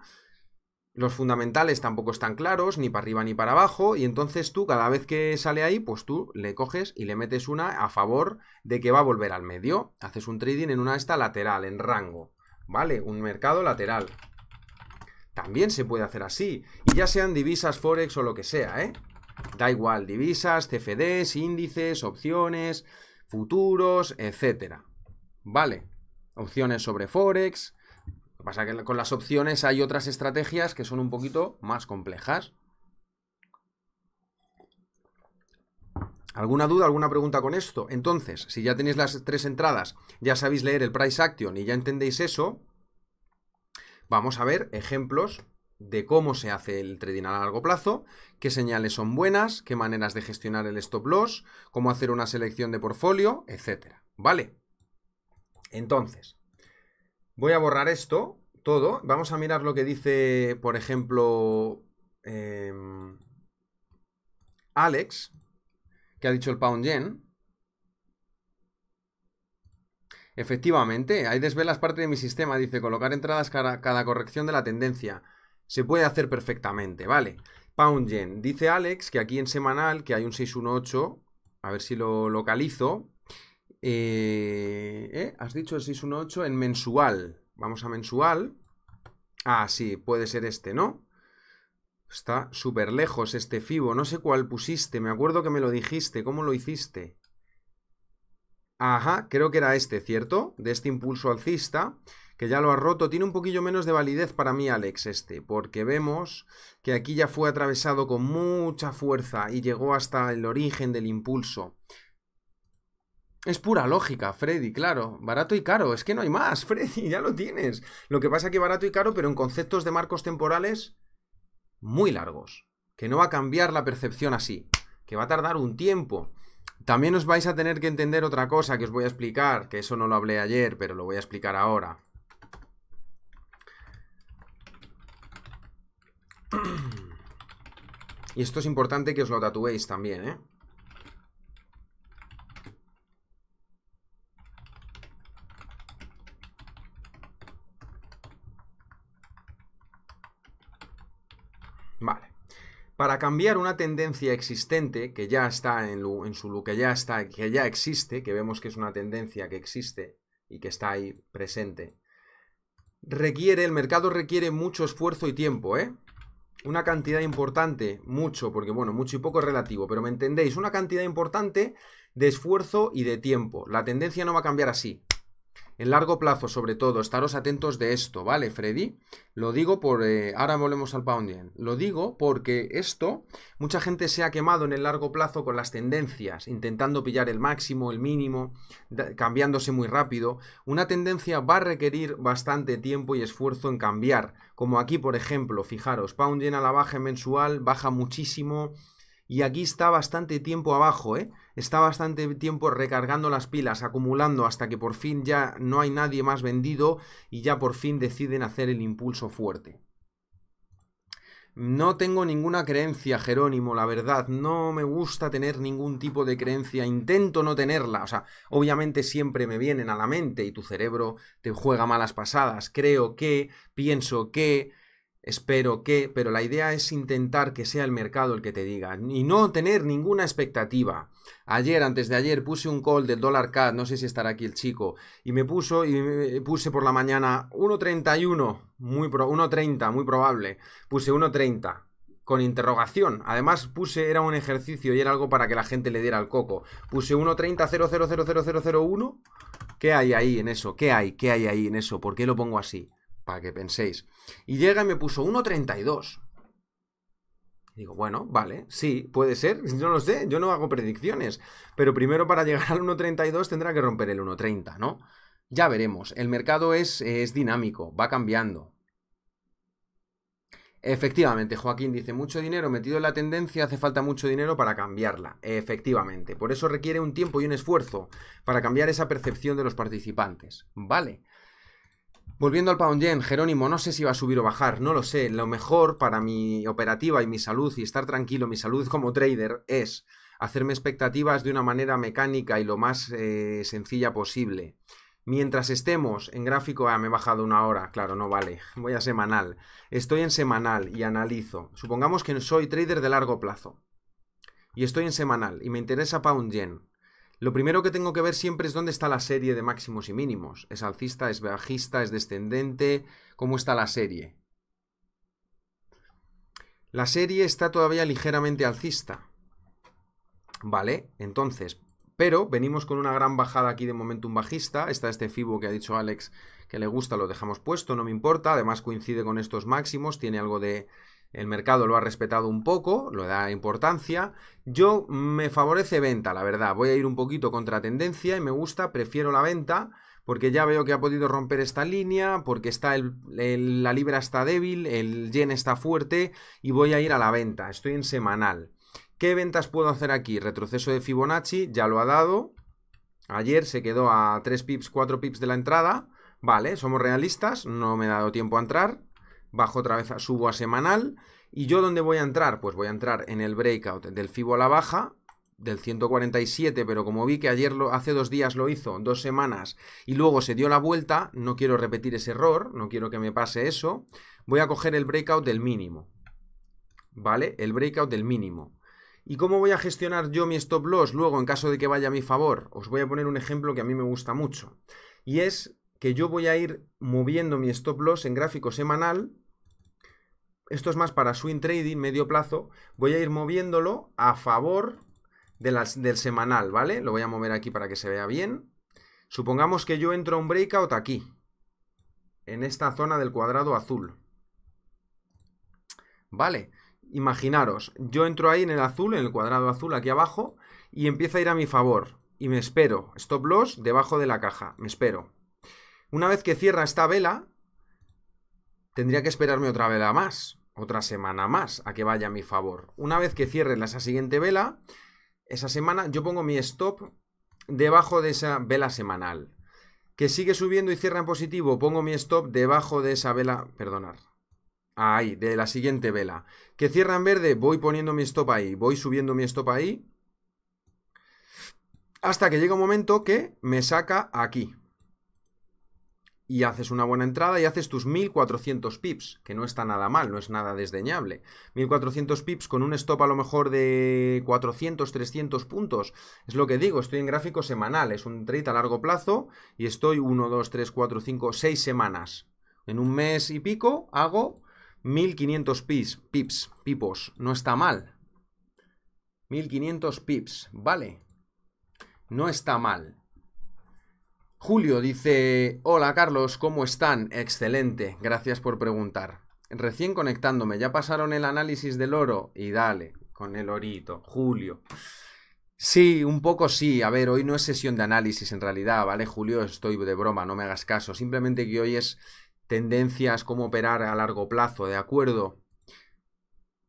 los fundamentales tampoco están claros, ni para arriba ni para abajo, y entonces tú cada vez que sale ahí, pues tú le coges y le metes una a favor de que va a volver al medio. Haces un trading en una esta lateral, en rango, ¿vale? Un mercado lateral. También se puede hacer así, y ya sean divisas, forex o lo que sea, ¿eh? Da igual, divisas, CFDs, índices, opciones, futuros, etcétera. ¿Vale? opciones sobre Forex. Lo que pasa es que con las opciones hay otras estrategias que son un poquito más complejas. ¿Alguna duda, alguna pregunta con esto? Entonces, si ya tenéis las tres entradas, ya sabéis leer el price action y ya entendéis eso, vamos a ver ejemplos de cómo se hace el trading a largo plazo, qué señales son buenas, qué maneras de gestionar el stop loss, cómo hacer una selección de portfolio, etc. ¿Vale? Entonces, voy a borrar esto, todo. Vamos a mirar lo que dice, por ejemplo, em, Alex, que ha dicho el pound yen. Efectivamente, ahí desvelas parte de mi sistema, dice colocar entradas cada, corrección de la tendencia. Se puede hacer perfectamente, ¿vale? Pound Dice Alex que aquí en semanal, que hay un 618, a ver si lo localizo. Eh, eh, has dicho el 618 en mensual. Vamos a mensual. Ah, sí, puede ser este, ¿no? Está súper lejos este FIBO. No sé cuál pusiste. Me acuerdo que me lo dijiste. ¿Cómo lo hiciste? Ajá, creo que era este, ¿cierto? De este impulso alcista, que ya lo ha roto. Tiene un poquillo menos de validez para mí, Alex, este, porque vemos que aquí ya fue atravesado con mucha fuerza y llegó hasta el origen del impulso. Es pura lógica, Freddy, claro. Barato y caro. Es que no hay más, Freddy, ya lo tienes. Lo que pasa es que barato y caro, pero en conceptos de marcos temporales muy largos. Que no va a cambiar la percepción así. Que va a tardar un tiempo. También os vais a tener que entender otra cosa que os voy a explicar, que eso no lo hablé ayer, pero lo voy a explicar ahora. Y esto es importante que os lo tatuéis también, ¿eh? para cambiar una tendencia existente que ya está en, su look, que ya está, que ya existe, que vemos que es una tendencia que existe y que está ahí presente, requiere, el mercado requiere mucho esfuerzo y tiempo, ¿eh? Una cantidad importante, mucho, porque bueno, mucho y poco es relativo, pero me entendéis, una cantidad importante de esfuerzo y de tiempo. La tendencia no va a cambiar así. En largo plazo, sobre todo, estaros atentos de esto, ¿vale, Freddy? Lo digo por... Eh, ahora volvemos al pounding. Lo digo porque esto, mucha gente se ha quemado en el largo plazo con las tendencias, intentando pillar el máximo, el mínimo, cambiándose muy rápido. Una tendencia va a requerir bastante tiempo y esfuerzo en cambiar. Como aquí, por ejemplo, fijaros, pounding a la baja mensual, baja muchísimo, y aquí está bastante tiempo abajo, ¿eh? está bastante tiempo recargando las pilas, acumulando hasta que por fin ya no hay nadie más vendido y ya por fin deciden hacer el impulso fuerte. No tengo ninguna creencia, Jerónimo, la verdad. No me gusta tener ningún tipo de creencia. Intento no tenerla. O sea, obviamente siempre me vienen a la mente y tu cerebro te juega malas pasadas. Creo que, pienso que, espero que, pero la idea es intentar que sea el mercado el que te diga y no tener ninguna expectativa. Ayer, antes de ayer, puse un call del dólar CAD, no sé si estará aquí el chico, y me puso y puse por la mañana 1.31, muy 1.30, muy probable, puse 1.30 con interrogación. Además puse, era un ejercicio y era algo para que la gente le diera el coco. Puse 1.30.0000001. ¿Qué hay ahí en eso? ¿Qué hay? ¿Qué hay ahí en eso? ¿Por qué lo pongo así? para que penséis. Y llega y me puso 1.32. Digo, bueno, vale, sí, puede ser, no lo sé, yo no hago predicciones, pero primero para llegar al 1.32 tendrá que romper el 1.30, ¿no? Ya veremos, el mercado es, es dinámico, va cambiando. Efectivamente, Joaquín dice, mucho dinero metido en la tendencia, hace falta mucho dinero para cambiarla. Efectivamente, por eso requiere un tiempo y un esfuerzo para cambiar esa percepción de los participantes. Vale. Volviendo al pound yen, Jerónimo, no sé si va a subir o bajar, no lo sé. Lo mejor para mi operativa y mi salud y estar tranquilo, mi salud como trader, es hacerme expectativas de una manera mecánica y lo más eh, sencilla posible. Mientras estemos en gráfico, ah, me he bajado una hora, claro, no vale, voy a semanal. Estoy en semanal y analizo. Supongamos que soy trader de largo plazo y estoy en semanal y me interesa pound yen. Lo primero que tengo que ver siempre es dónde está la serie de máximos y mínimos. ¿Es alcista, es bajista, es descendente? ¿Cómo está la serie? La serie está todavía ligeramente alcista. Vale, entonces, pero venimos con una gran bajada aquí de un bajista. Está este Fibo que ha dicho Alex que le gusta, lo dejamos puesto, no me importa. Además coincide con estos máximos, tiene algo de, el mercado lo ha respetado un poco, lo da importancia. Yo me favorece venta, la verdad. Voy a ir un poquito contra tendencia y me gusta, prefiero la venta porque ya veo que ha podido romper esta línea, porque está la libra está débil, el yen está fuerte y voy a ir a la venta. Estoy en semanal. ¿Qué ventas puedo hacer aquí? Retroceso de Fibonacci, ya lo ha dado. Ayer se quedó a 3 pips, 4 pips de la entrada. Vale, somos realistas, no me he dado tiempo a entrar bajo otra vez subo a semanal. ¿Y yo dónde voy a entrar? Pues voy a entrar en el breakout del FIBO a la baja, del 147, pero como vi que ayer lo, hace dos días lo hizo, dos semanas, y luego se dio la vuelta, no quiero repetir ese error, no quiero que me pase eso, voy a coger el breakout del mínimo, ¿vale? El breakout del mínimo. ¿Y cómo voy a gestionar yo mi stop loss luego en caso de que vaya a mi favor? Os voy a poner un ejemplo que a mí me gusta mucho, y es que yo voy a ir moviendo mi stop loss en gráfico semanal esto es más para swing trading, medio plazo, voy a ir moviéndolo a favor de del semanal, ¿vale? Lo voy a mover aquí para que se vea bien. Supongamos que yo entro a un breakout aquí, en esta zona del cuadrado azul. ¿Vale? Imaginaros, yo entro ahí en el azul, en el cuadrado azul aquí abajo, y empieza a ir a mi favor. Y me espero, stop loss debajo de la caja, me espero. Una vez que cierra esta vela, tendría que esperarme otra vela más, otra semana más, a que vaya a mi favor. Una vez que cierre esa siguiente vela, esa semana yo pongo mi stop debajo de esa vela semanal. Que sigue subiendo y cierra en positivo, pongo mi stop debajo de esa vela, perdonar, ahí, de la siguiente vela. Que cierra en verde, voy poniendo mi stop ahí, voy subiendo mi stop ahí. Hasta que llega un momento que me saca aquí y haces una buena entrada y haces tus 1400 pips, que no está nada mal, no es nada desdeñable. 1400 pips con un stop a lo mejor de 400, 300 puntos. Es lo que digo, estoy en gráfico semanal, es un trade a largo plazo y estoy 1, 2, 3, 4, 5, 6 semanas. En un mes y pico hago 1500 pips, pips, pipos, no está mal. 1500 pips, vale. No está mal. Julio dice, hola Carlos, ¿cómo están? Excelente, gracias por preguntar. Recién conectándome, ya pasaron el análisis del oro y dale, con el orito, Julio. Sí, un poco sí. A ver, hoy no es sesión de análisis en realidad, ¿vale, Julio? Estoy de broma, no me hagas caso. Simplemente que hoy es tendencias, cómo operar a largo plazo, ¿de acuerdo?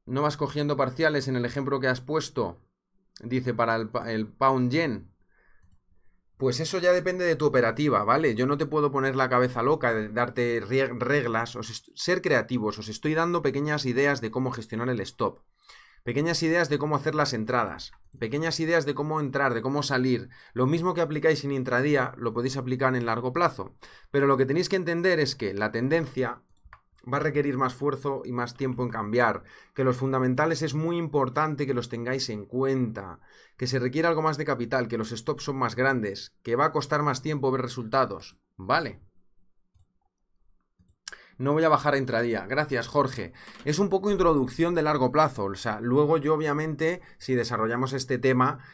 ¿No vas cogiendo parciales en el ejemplo que has puesto? Dice para el, el pound yen. Pues eso ya depende de tu operativa, ¿vale? Yo no te puedo poner la cabeza loca de darte reglas, ser creativos, os estoy dando pequeñas ideas de cómo gestionar el stop, pequeñas ideas de cómo hacer las entradas, pequeñas ideas de cómo entrar, de cómo salir. Lo mismo que aplicáis en intradía, lo podéis aplicar en largo plazo, pero lo que tenéis que entender es que la tendencia va a requerir más esfuerzo y más tiempo en cambiar, que los fundamentales es muy importante que los tengáis en cuenta, que se requiere algo más de capital, que los stops son más grandes, que va a costar más tiempo ver resultados. Vale. No voy a bajar a intradía. Gracias, Jorge. Es un poco introducción de largo plazo. O sea, luego yo obviamente, si desarrollamos este tema,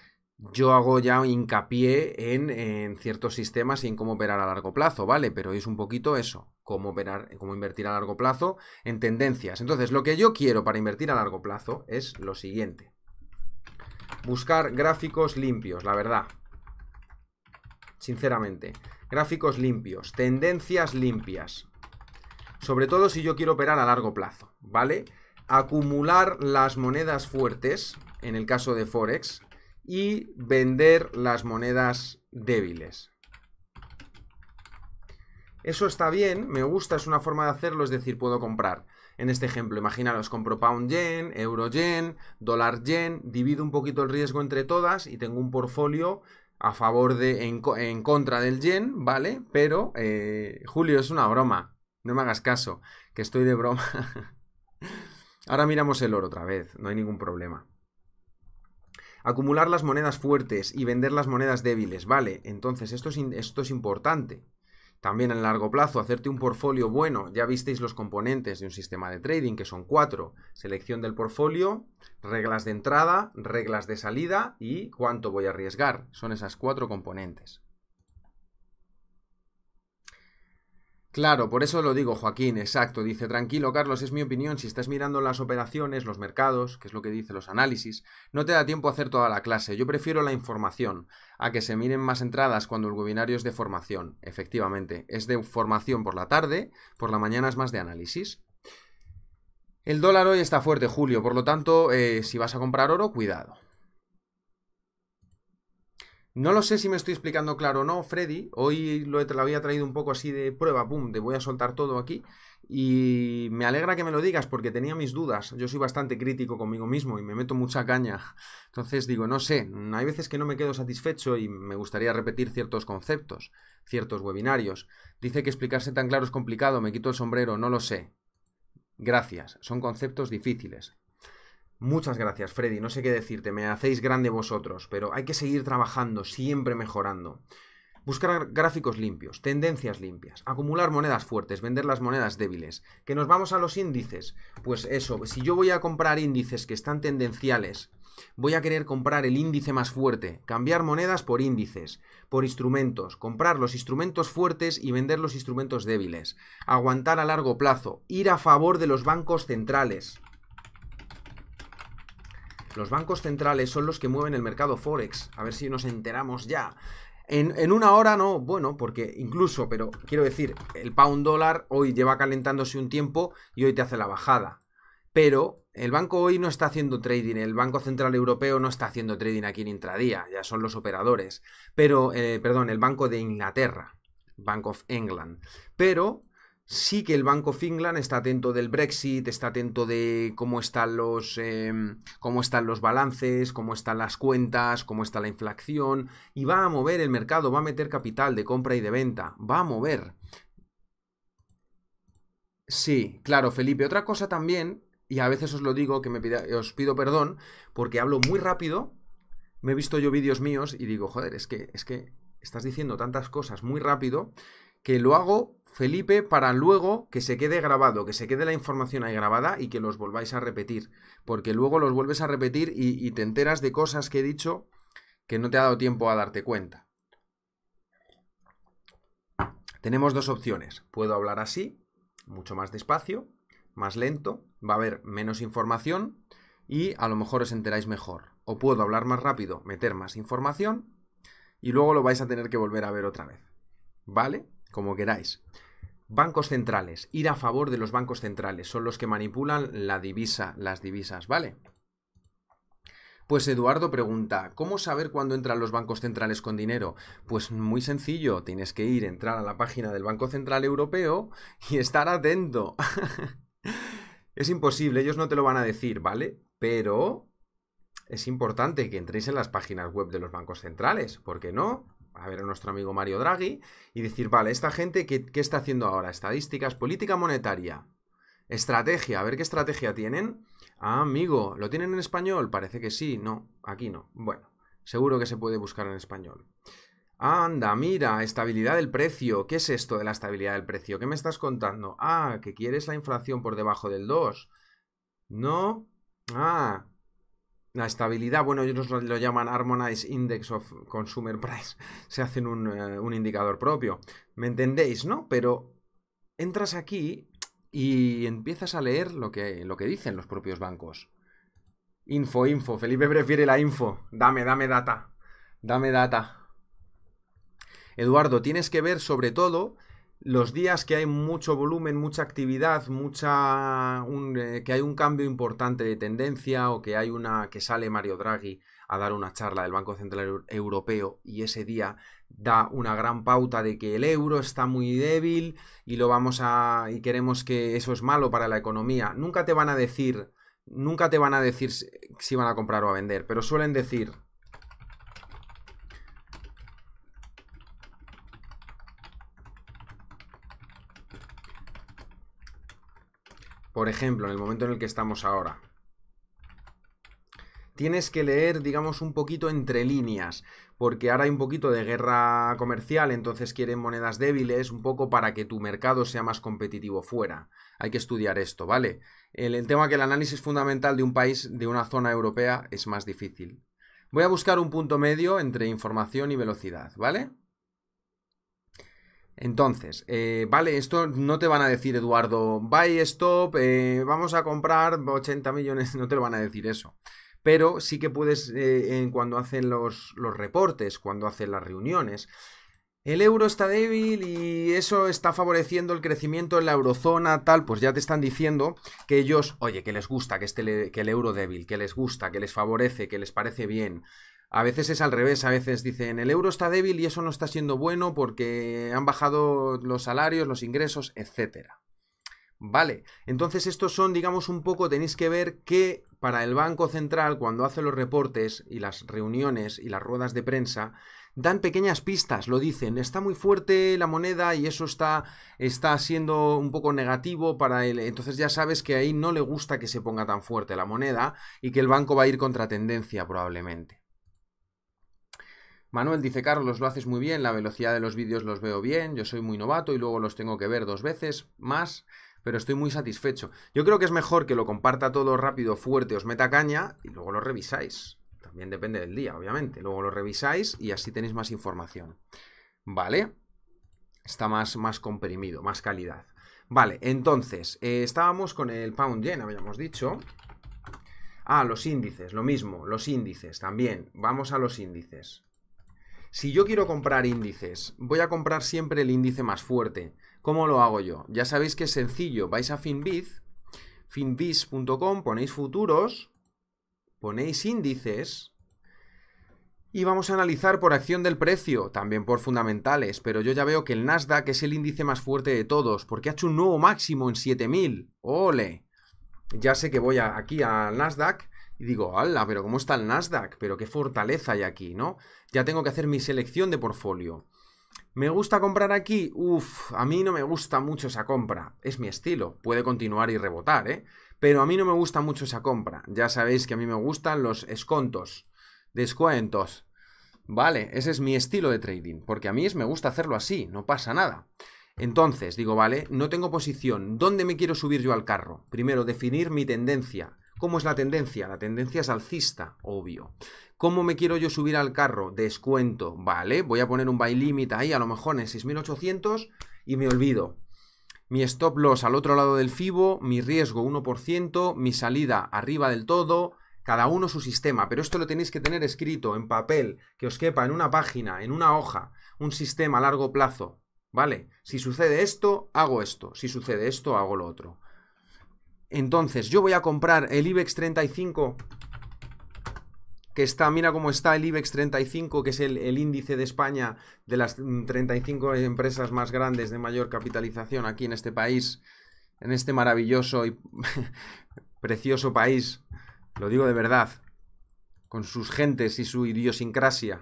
yo hago ya hincapié en, ciertos sistemas y en cómo operar a largo plazo, ¿vale? Pero es un poquito eso, operar, cómo invertir a largo plazo en tendencias. Entonces, lo que yo quiero para invertir a largo plazo es lo siguiente. Buscar gráficos limpios, la verdad. Sinceramente, gráficos limpios, tendencias limpias. Sobre todo si yo quiero operar a largo plazo, ¿vale? Acumular las monedas fuertes, en el caso de Forex, y vender las monedas débiles. Eso está bien, me gusta, es una forma de hacerlo, es decir, puedo comprar. En este ejemplo, imaginaros, compro pound yen, euro yen, dólar yen, divido un poquito el riesgo entre todas y tengo un portfolio a favor de, en, contra del yen, ¿vale? Pero, eh, Julio, es una broma, no me hagas caso, que estoy de broma. Ahora miramos el oro otra vez, no hay ningún problema. Acumular las monedas fuertes y vender las monedas débiles, vale, entonces esto es, esto es importante. También en largo plazo, hacerte un portfolio bueno. Ya visteis los componentes de un sistema de trading, que son cuatro. Selección del portfolio, reglas de entrada, reglas de salida y cuánto voy a arriesgar. Son esas cuatro componentes. Claro, por eso lo digo, Joaquín, exacto. Dice, tranquilo, Carlos, es mi opinión. Si estás mirando las operaciones, los mercados, que es lo que dicen los análisis, no te da tiempo a hacer toda la clase. Yo prefiero la información, a que se miren más entradas cuando el webinario es de formación. Efectivamente, es de formación por la tarde, por la mañana es más de análisis. El dólar hoy está fuerte, Julio, por lo tanto, eh, si vas a comprar oro, cuidado. No lo sé si me estoy explicando claro o no, Freddy. Hoy lo, lo había traído un poco así de prueba, pum, te voy a soltar todo aquí. Y me alegra que me lo digas porque tenía mis dudas. Yo soy bastante crítico conmigo mismo y me meto mucha caña. Entonces digo, no sé, hay veces que no me quedo satisfecho y me gustaría repetir ciertos conceptos, ciertos webinarios. Dice que explicarse tan claro es complicado, me quito el sombrero, no lo sé. Gracias, son conceptos difíciles. Muchas gracias, Freddy. No sé qué decirte, me hacéis grande vosotros, pero hay que seguir trabajando, siempre mejorando. Buscar gráficos limpios, tendencias limpias, acumular monedas fuertes, vender las monedas débiles. Que nos vamos a los índices. Pues eso, si yo voy a comprar índices que están tendenciales, voy a querer comprar el índice más fuerte, cambiar monedas por índices, por instrumentos, comprar los instrumentos fuertes y vender los instrumentos débiles, aguantar a largo plazo, ir a favor de los bancos centrales. Los bancos centrales son los que mueven el mercado Forex. A ver si nos enteramos ya. En, una hora no, bueno, porque incluso, pero quiero decir, el pound dólar hoy lleva calentándose un tiempo y hoy te hace la bajada. Pero el banco hoy no está haciendo trading, el Banco Central Europeo no está haciendo trading aquí en intradía, ya son los operadores. Pero, eh, perdón, el Banco de Inglaterra, Bank of England. Pero sí que el Banco Finland está atento del Brexit, está atento de cómo están los, em, cómo están los balances, cómo están las cuentas, cómo está la inflación, y va a mover el mercado, va a meter capital de compra y de venta, va a mover. Sí, claro, Felipe. Otra cosa también, y a veces os lo digo, que me os pido perdón, porque hablo muy rápido. Me he visto yo vídeos míos y digo, joder, es que, es que estás diciendo tantas cosas muy rápido que lo hago Felipe para luego que se quede grabado, que se quede la información ahí grabada y que los volváis a repetir, porque luego los vuelves a repetir y, te enteras de cosas que he dicho que no te ha dado tiempo a darte cuenta. Tenemos dos opciones. Puedo hablar así, mucho más despacio, más lento, va a haber menos información y a lo mejor os enteráis mejor. O puedo hablar más rápido, meter más información y luego lo vais a tener que volver a ver otra vez. ¿Vale? como queráis. Bancos centrales, ir a favor de los bancos centrales, son los que manipulan la divisa, las divisas, ¿vale? Pues Eduardo pregunta, ¿cómo saber cuándo entran los bancos centrales con dinero? Pues muy sencillo, tienes que ir, entrar a la página del Banco Central Europeo y estar atento. es imposible, ellos no te lo van a decir, ¿vale? Pero es importante que entréis en las páginas web de los bancos centrales, ¿por qué no? a ver a nuestro amigo Mario Draghi y decir, vale, esta gente, ¿qué, está haciendo ahora? Estadísticas, política monetaria, estrategia, a ver qué estrategia tienen. Ah, amigo, ¿lo tienen en español? Parece que sí, no, aquí no. Bueno, seguro que se puede buscar en español. Anda, mira, estabilidad del precio. ¿Qué es esto de la estabilidad del precio? ¿Qué me estás contando? Ah, que quieres la inflación por debajo del 2. No. Ah, la estabilidad, bueno, ellos lo llaman Harmonized Index of Consumer Price, se hacen un, eh, un, indicador propio. ¿Me entendéis, no? Pero entras aquí y empiezas a leer lo que, lo que dicen los propios bancos. Info, info. Felipe prefiere la info. Dame, dame data. Dame data. Eduardo, tienes que ver sobre todo los días que hay mucho volumen, mucha actividad, mucha eh, que hay un cambio importante de tendencia o que hay una que sale Mario Draghi a dar una charla del Banco Central Europeo y ese día da una gran pauta de que el euro está muy débil y lo vamos a y queremos que eso es malo para la economía. Nunca te van a decir, nunca te van a decir si van a comprar o a vender, pero suelen decir Por ejemplo, en el momento en el que estamos ahora. Tienes que leer, digamos, un poquito entre líneas, porque ahora hay un poquito de guerra comercial, entonces quieren monedas débiles, un poco para que tu mercado sea más competitivo fuera. Hay que estudiar esto, ¿vale? El, el tema que el análisis fundamental de un país, de una zona europea, es más difícil. Voy a buscar un punto medio entre información y velocidad, ¿vale? Entonces, eh, vale, esto no te van a decir, Eduardo, buy stop, eh, vamos a comprar 80 millones, no te lo van a decir eso. Pero sí que puedes, eh, cuando hacen los, reportes, cuando hacen las reuniones, el euro está débil y eso está favoreciendo el crecimiento en la eurozona, tal, pues ya te están diciendo que ellos, oye, que les gusta que, que el euro débil, que les gusta, que les favorece, que les parece bien. A veces es al revés, a veces dicen el euro está débil y eso no está siendo bueno porque han bajado los salarios, los ingresos, etc. Vale, entonces estos son, digamos, un poco, tenéis que ver que para el Banco Central, cuando hace los reportes y las reuniones y las ruedas de prensa, dan pequeñas pistas, lo dicen, está muy fuerte la moneda y eso está, está siendo un poco negativo para él, entonces ya sabes que ahí no le gusta que se ponga tan fuerte la moneda y que el banco va a ir contra tendencia probablemente. Manuel dice, Carlos, lo haces muy bien, la velocidad de los vídeos los veo bien, yo soy muy novato y luego los tengo que ver dos veces más, pero estoy muy satisfecho. Yo creo que es mejor que lo comparta todo rápido, fuerte, os meta caña y luego lo revisáis. También depende del día, obviamente. Luego lo revisáis y así tenéis más información. ¿Vale? Está más, más comprimido, más calidad. Vale, entonces, eh, estábamos con el pound yen, habíamos dicho. Ah, los índices, lo mismo, los índices también. Vamos a los índices. Si yo quiero comprar índices, voy a comprar siempre el índice más fuerte. ¿Cómo lo hago yo? Ya sabéis que es sencillo. Vais a Finviz, finbiz.com, ponéis futuros, ponéis índices y vamos a analizar por acción del precio, también por fundamentales, pero yo ya veo que el Nasdaq es el índice más fuerte de todos porque ha hecho un nuevo máximo en 7000. ¡Ole! Ya sé que voy aquí al Nasdaq y digo, ala Pero ¿cómo está el Nasdaq? Pero qué fortaleza hay aquí, ¿no? Ya tengo que hacer mi selección de portfolio. ¿Me gusta comprar aquí? Uf, a mí no me gusta mucho esa compra. Es mi estilo. Puede continuar y rebotar, ¿eh? Pero a mí no me gusta mucho esa compra. Ya sabéis que a mí me gustan los escontos. Descuentos. Vale, ese es mi estilo de trading. Porque a mí es me gusta hacerlo así. No pasa nada. Entonces, digo, vale, no tengo posición. ¿Dónde me quiero subir yo al carro? Primero, definir mi tendencia. ¿Cómo es la tendencia? La tendencia es alcista, obvio. ¿Cómo me quiero yo subir al carro? Descuento, vale. Voy a poner un buy limit ahí, a lo mejor en 6800 y me olvido. Mi stop loss al otro lado del FIBO, mi riesgo 1%, mi salida arriba del todo, cada uno su sistema, pero esto lo tenéis que tener escrito en papel, que os quepa en una página, en una hoja, un sistema a largo plazo, ¿vale? Si sucede esto, hago esto, si sucede esto, hago lo otro. Entonces, yo voy a comprar el IBEX 35, que está, mira cómo está el IBEX 35, que es el, índice de España de las 35 mm, empresas más grandes de mayor capitalización aquí en este país, en este maravilloso y precioso país, lo digo de verdad, con sus gentes y su idiosincrasia.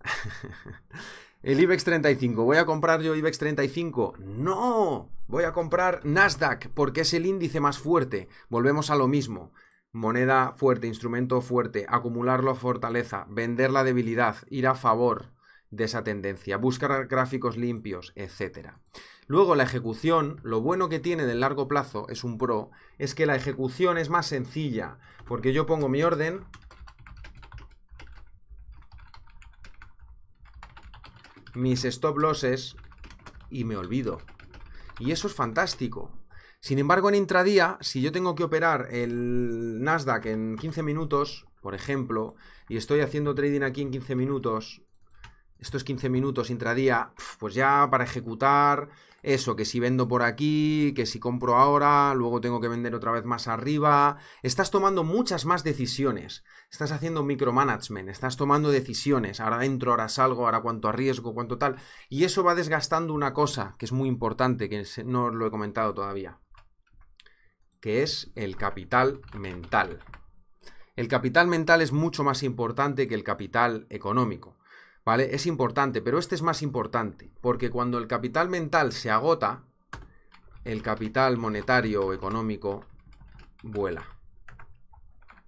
el IBEX 35, ¿voy a comprar yo IBEX 35? ¡No! Voy a comprar Nasdaq porque es el índice más fuerte. Volvemos a lo mismo. Moneda fuerte, instrumento fuerte, acumularlo fortaleza, vender la debilidad, ir a favor de esa tendencia, buscar gráficos limpios, etc. Luego la ejecución, lo bueno que tiene del largo plazo, es un pro, es que la ejecución es más sencilla, porque yo pongo mi orden, mis stop losses y me olvido. Y eso es fantástico. Sin embargo, en intradía, si yo tengo que operar el Nasdaq en 15 minutos, por ejemplo, y estoy haciendo trading aquí en 15 minutos, estos 15 minutos intradía, pues ya para ejecutar eso, que si vendo por aquí, que si compro ahora, luego tengo que vender otra vez más arriba. Estás tomando muchas más decisiones. Estás haciendo micromanagement, estás tomando decisiones. Ahora entro, ahora salgo, ahora cuánto arriesgo, cuánto tal. Y eso va desgastando una cosa que es muy importante, que no lo he comentado todavía, que es el capital mental. El capital mental es mucho más importante que el capital económico. ¿vale? Es importante, pero este es más importante, porque cuando el capital mental se agota, el capital monetario o económico vuela.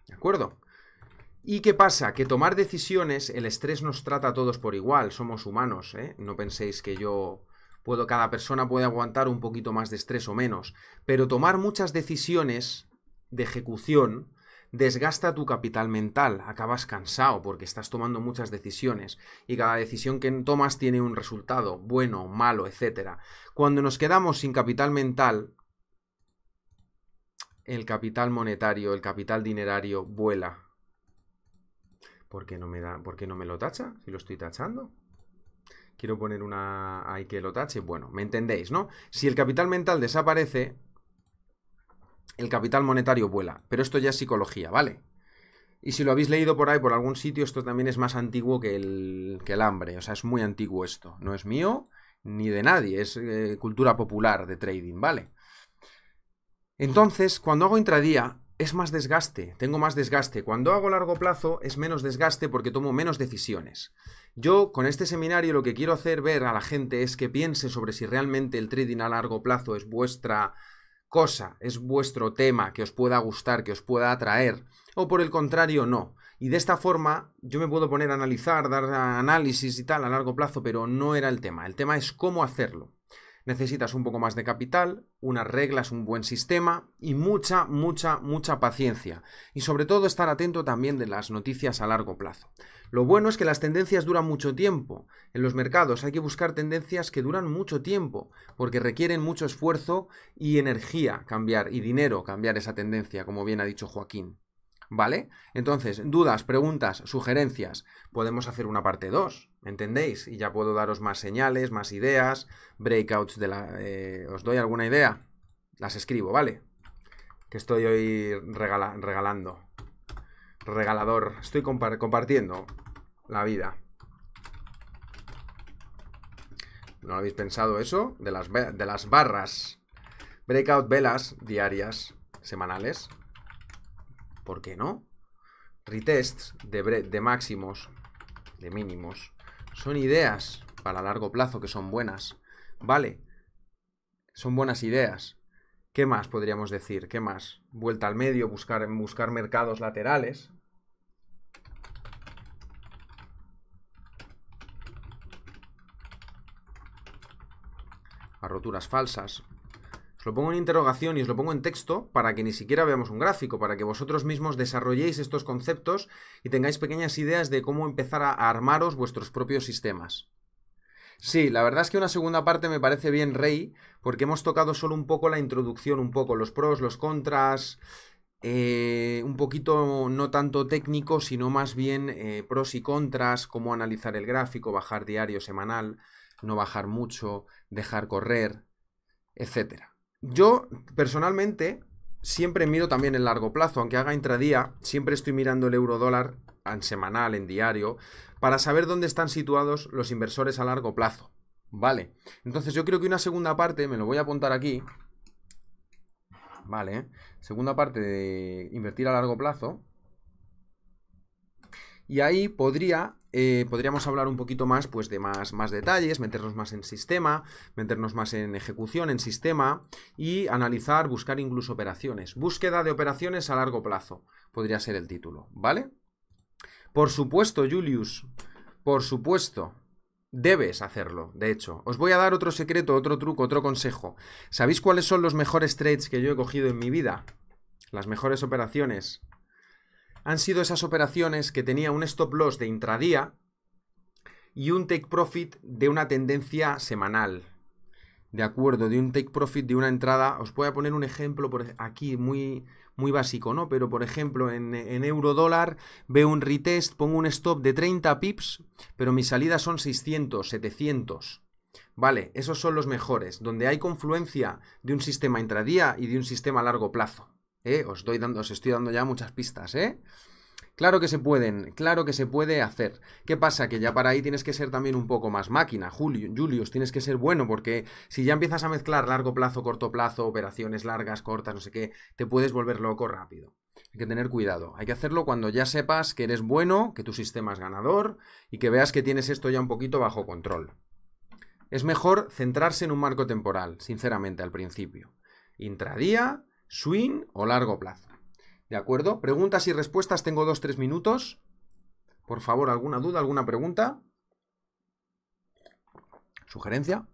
¿De acuerdo? ¿Y qué pasa? Que tomar decisiones, el estrés nos trata a todos por igual, somos humanos, ¿eh? No penséis que yo puedo, cada persona puede aguantar un poquito más de estrés o menos, pero tomar muchas decisiones de ejecución, desgasta tu capital mental, acabas cansado porque estás tomando muchas decisiones y cada decisión que tomas tiene un resultado, bueno, malo, etcétera. Cuando nos quedamos sin capital mental, el capital monetario, el capital dinerario vuela. ¿Por qué no me, da, ¿por qué no me lo tacha? Si lo estoy tachando quiero poner una hay que lo tache. Bueno, me entendéis, ¿no? Si el capital mental desaparece, el capital monetario vuela. Pero esto ya es psicología, ¿vale? Y si lo habéis leído por ahí, por algún sitio, esto también es más antiguo que el, que el hambre. O sea, es muy antiguo esto. No es mío ni de nadie. Es eh, cultura popular de trading, ¿vale? Entonces, cuando hago intradía, es más desgaste. Tengo más desgaste. Cuando hago a largo plazo, es menos desgaste porque tomo menos decisiones. Yo, con este seminario, lo que quiero hacer ver a la gente es que piense sobre si realmente el trading a largo plazo es vuestra cosa, es vuestro tema que os pueda gustar, que os pueda atraer, o por el contrario no. Y de esta forma yo me puedo poner a analizar, dar análisis y tal a largo plazo, pero no era el tema. El tema es cómo hacerlo. Necesitas un poco más de capital, unas reglas, un buen sistema y mucha, mucha, mucha paciencia. Y sobre todo estar atento también de las noticias a largo plazo. Lo bueno es que las tendencias duran mucho tiempo. En los mercados hay que buscar tendencias que duran mucho tiempo, porque requieren mucho esfuerzo y energía cambiar, y dinero cambiar esa tendencia, como bien ha dicho Joaquín. ¿Vale? Entonces, dudas, preguntas, sugerencias. Podemos hacer una parte 2, ¿entendéis? Y ya puedo daros más señales, más ideas, breakouts de la... Eh, ¿Os doy alguna idea? Las escribo, ¿vale? Que estoy hoy regalando. Regalador. Estoy compartiendo la vida. ¿No habéis pensado eso? De las, de las barras. Breakout velas diarias, semanales. ¿Por qué no? Retests de, máximos, de mínimos. Son ideas para largo plazo que son buenas. Vale. Son buenas ideas. ¿Qué más podríamos decir? ¿Qué más? Vuelta al medio, buscar, buscar mercados laterales. a roturas falsas. Os lo pongo en interrogación y os lo pongo en texto para que ni siquiera veamos un gráfico, para que vosotros mismos desarrolléis estos conceptos y tengáis pequeñas ideas de cómo empezar a armaros vuestros propios sistemas. Sí, la verdad es que una segunda parte me parece bien, Rey, porque hemos tocado solo un poco la introducción, un poco los pros, los contras, eh, un poquito no tanto técnico, sino más bien eh, pros y contras, cómo analizar el gráfico, bajar diario, semanal no bajar mucho, dejar correr, etc. Yo personalmente siempre miro también el largo plazo, aunque haga intradía, siempre estoy mirando el euro dólar en semanal, en diario, para saber dónde están situados los inversores a largo plazo. Vale, entonces yo creo que una segunda parte, me lo voy a apuntar aquí, vale, segunda parte de invertir a largo plazo, y ahí podría eh, podríamos hablar un poquito más pues, de más, más detalles, meternos más en sistema, meternos más en ejecución, en sistema y analizar, buscar incluso operaciones. Búsqueda de operaciones a largo plazo podría ser el título, ¿vale? Por supuesto, Julius, por supuesto, Debes hacerlo, de hecho. Os voy a dar otro secreto, otro truco, otro consejo. ¿Sabéis cuáles son los mejores trades que yo he cogido en mi vida? Las mejores operaciones han sido esas operaciones que tenía un stop loss de intradía y un take profit de una tendencia semanal. De acuerdo, de un take profit de una entrada. Os voy a poner un ejemplo por aquí muy, muy básico, ¿no? Pero por ejemplo, en, en euro dólar veo un retest, pongo un stop de 30 pips, pero mis salidas son 600, 700. Vale, esos son los mejores, donde hay confluencia de un sistema intradía y de un sistema a largo plazo. ¿eh? os, dando, estoy dando ya muchas pistas, ¿eh? Claro que se pueden, claro que se puede hacer. ¿Qué pasa? Que ya para ahí tienes que ser también un poco más máquina, Julio, Julius, tienes que ser bueno, porque si ya empiezas a mezclar largo plazo, corto plazo, operaciones largas, cortas, no sé qué, te puedes volver loco rápido. Hay que tener cuidado. Hay que hacerlo cuando ya sepas que eres bueno, que tu sistema es ganador y que veas que tienes esto ya un poquito bajo control. Es mejor centrarse en un marco temporal, sinceramente, al principio. Intradía, swing o largo plazo. ¿De acuerdo? Preguntas y respuestas, tengo dos, tres minutos. Por favor, ¿alguna duda, alguna pregunta? ¿Sugerencia?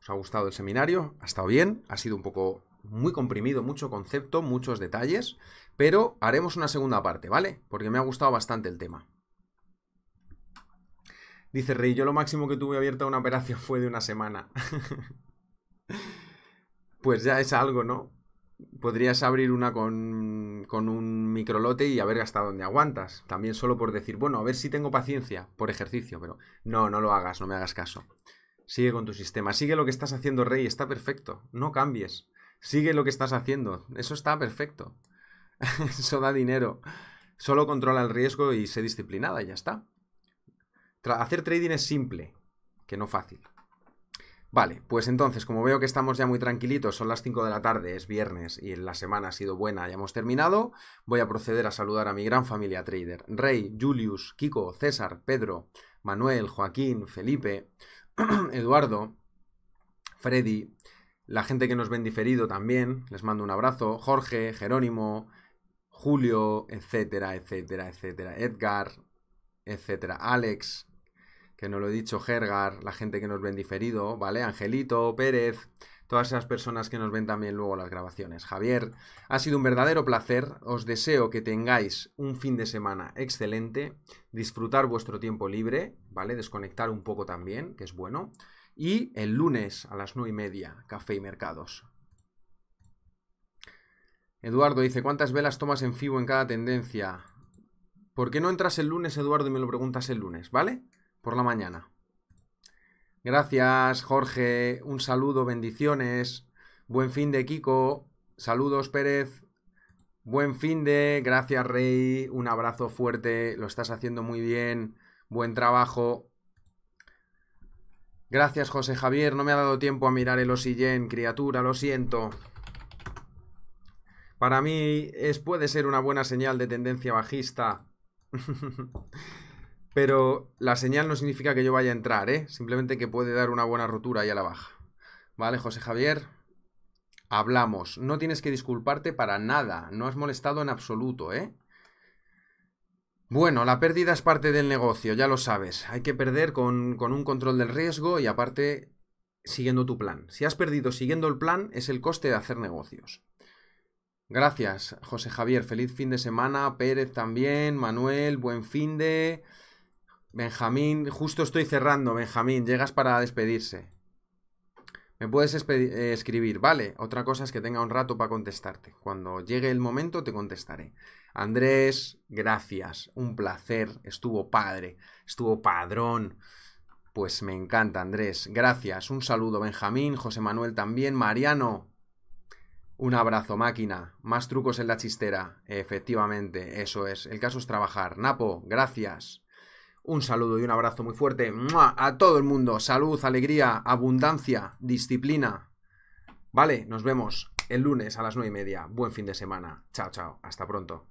¿Os ha gustado el seminario? ¿Ha estado bien? ¿Ha sido un poco muy comprimido, mucho concepto, muchos detalles? Pero haremos una segunda parte, ¿vale? Porque me ha gustado bastante el tema. Dice Rey, yo lo máximo que tuve abierta una operación fue de una semana. pues ya es algo, ¿no? Podrías abrir una con, un microlote y haber gastado donde aguantas. También solo por decir, bueno, a ver si tengo paciencia por ejercicio, pero no, no lo hagas, no me hagas caso. Sigue con tu sistema, sigue lo que estás haciendo, Rey, está perfecto, no cambies. Sigue lo que estás haciendo, eso está perfecto. eso da dinero. Solo controla el riesgo y sé disciplinada, ya está. hacer trading es simple, que no fácil. Vale, pues entonces, como veo que estamos ya muy tranquilitos, son las 5 de la tarde, es viernes y la semana ha sido buena, y hemos terminado, voy a proceder a saludar a mi gran familia trader. Rey, Julius, Kiko, César, Pedro, Manuel, Joaquín, Felipe, Eduardo, Freddy, la gente que nos ven diferido también, les mando un abrazo, Jorge, Jerónimo, Julio, etcétera, etcétera, etcétera, Edgar, etcétera, Alex, que no lo he dicho, Gergar, la gente que nos ven diferido, ¿vale? Angelito, Pérez, todas esas personas que nos ven también luego las grabaciones. Javier, ha sido un verdadero placer, os deseo que tengáis un fin de semana excelente, disfrutar vuestro tiempo libre, ¿vale? Desconectar un poco también, que es bueno. Y el lunes a las nueve y media, Café y Mercados. Eduardo dice, ¿cuántas velas tomas en FIBO en cada tendencia? ¿Por qué no entras el lunes, Eduardo, y me lo preguntas el lunes, ¿vale? por la mañana. Gracias, Jorge. Un saludo, bendiciones. Buen fin de Kiko. Saludos, Pérez. Buen fin de. Gracias, Rey. Un abrazo fuerte. Lo estás haciendo muy bien. Buen trabajo. Gracias, José Javier. No me ha dado tiempo a mirar el Osillén, criatura. Lo siento. Para mí es, puede ser una buena señal de tendencia bajista. Pero la señal no significa que yo vaya a entrar, ¿eh? Simplemente que puede dar una buena rotura ahí a la baja. ¿Vale, José Javier? Hablamos. No tienes que disculparte para nada. No has molestado en absoluto, ¿eh? Bueno, la pérdida es parte del negocio, ya lo sabes. Hay que perder con, con, un control del riesgo y aparte siguiendo tu plan. Si has perdido siguiendo el plan, es el coste de hacer negocios. Gracias, José Javier. Feliz fin de semana. Pérez también. Manuel, buen fin de... Benjamín, justo estoy cerrando, Benjamín, llegas para despedirse. Me puedes eh, escribir, vale. Otra cosa es que tenga un rato para contestarte. Cuando llegue el momento te contestaré. Andrés, gracias, un placer, estuvo padre, estuvo padrón. Pues me encanta, Andrés, gracias, un saludo, Benjamín, José Manuel también, Mariano. Un abrazo, máquina. Más trucos en la chistera. Efectivamente, eso es. El caso es trabajar. Napo, gracias. Un saludo y un abrazo muy fuerte a todo el mundo. Salud, alegría, abundancia, disciplina. Vale, nos vemos el lunes a las nueve y media. Buen fin de semana. Chao, chao. Hasta pronto.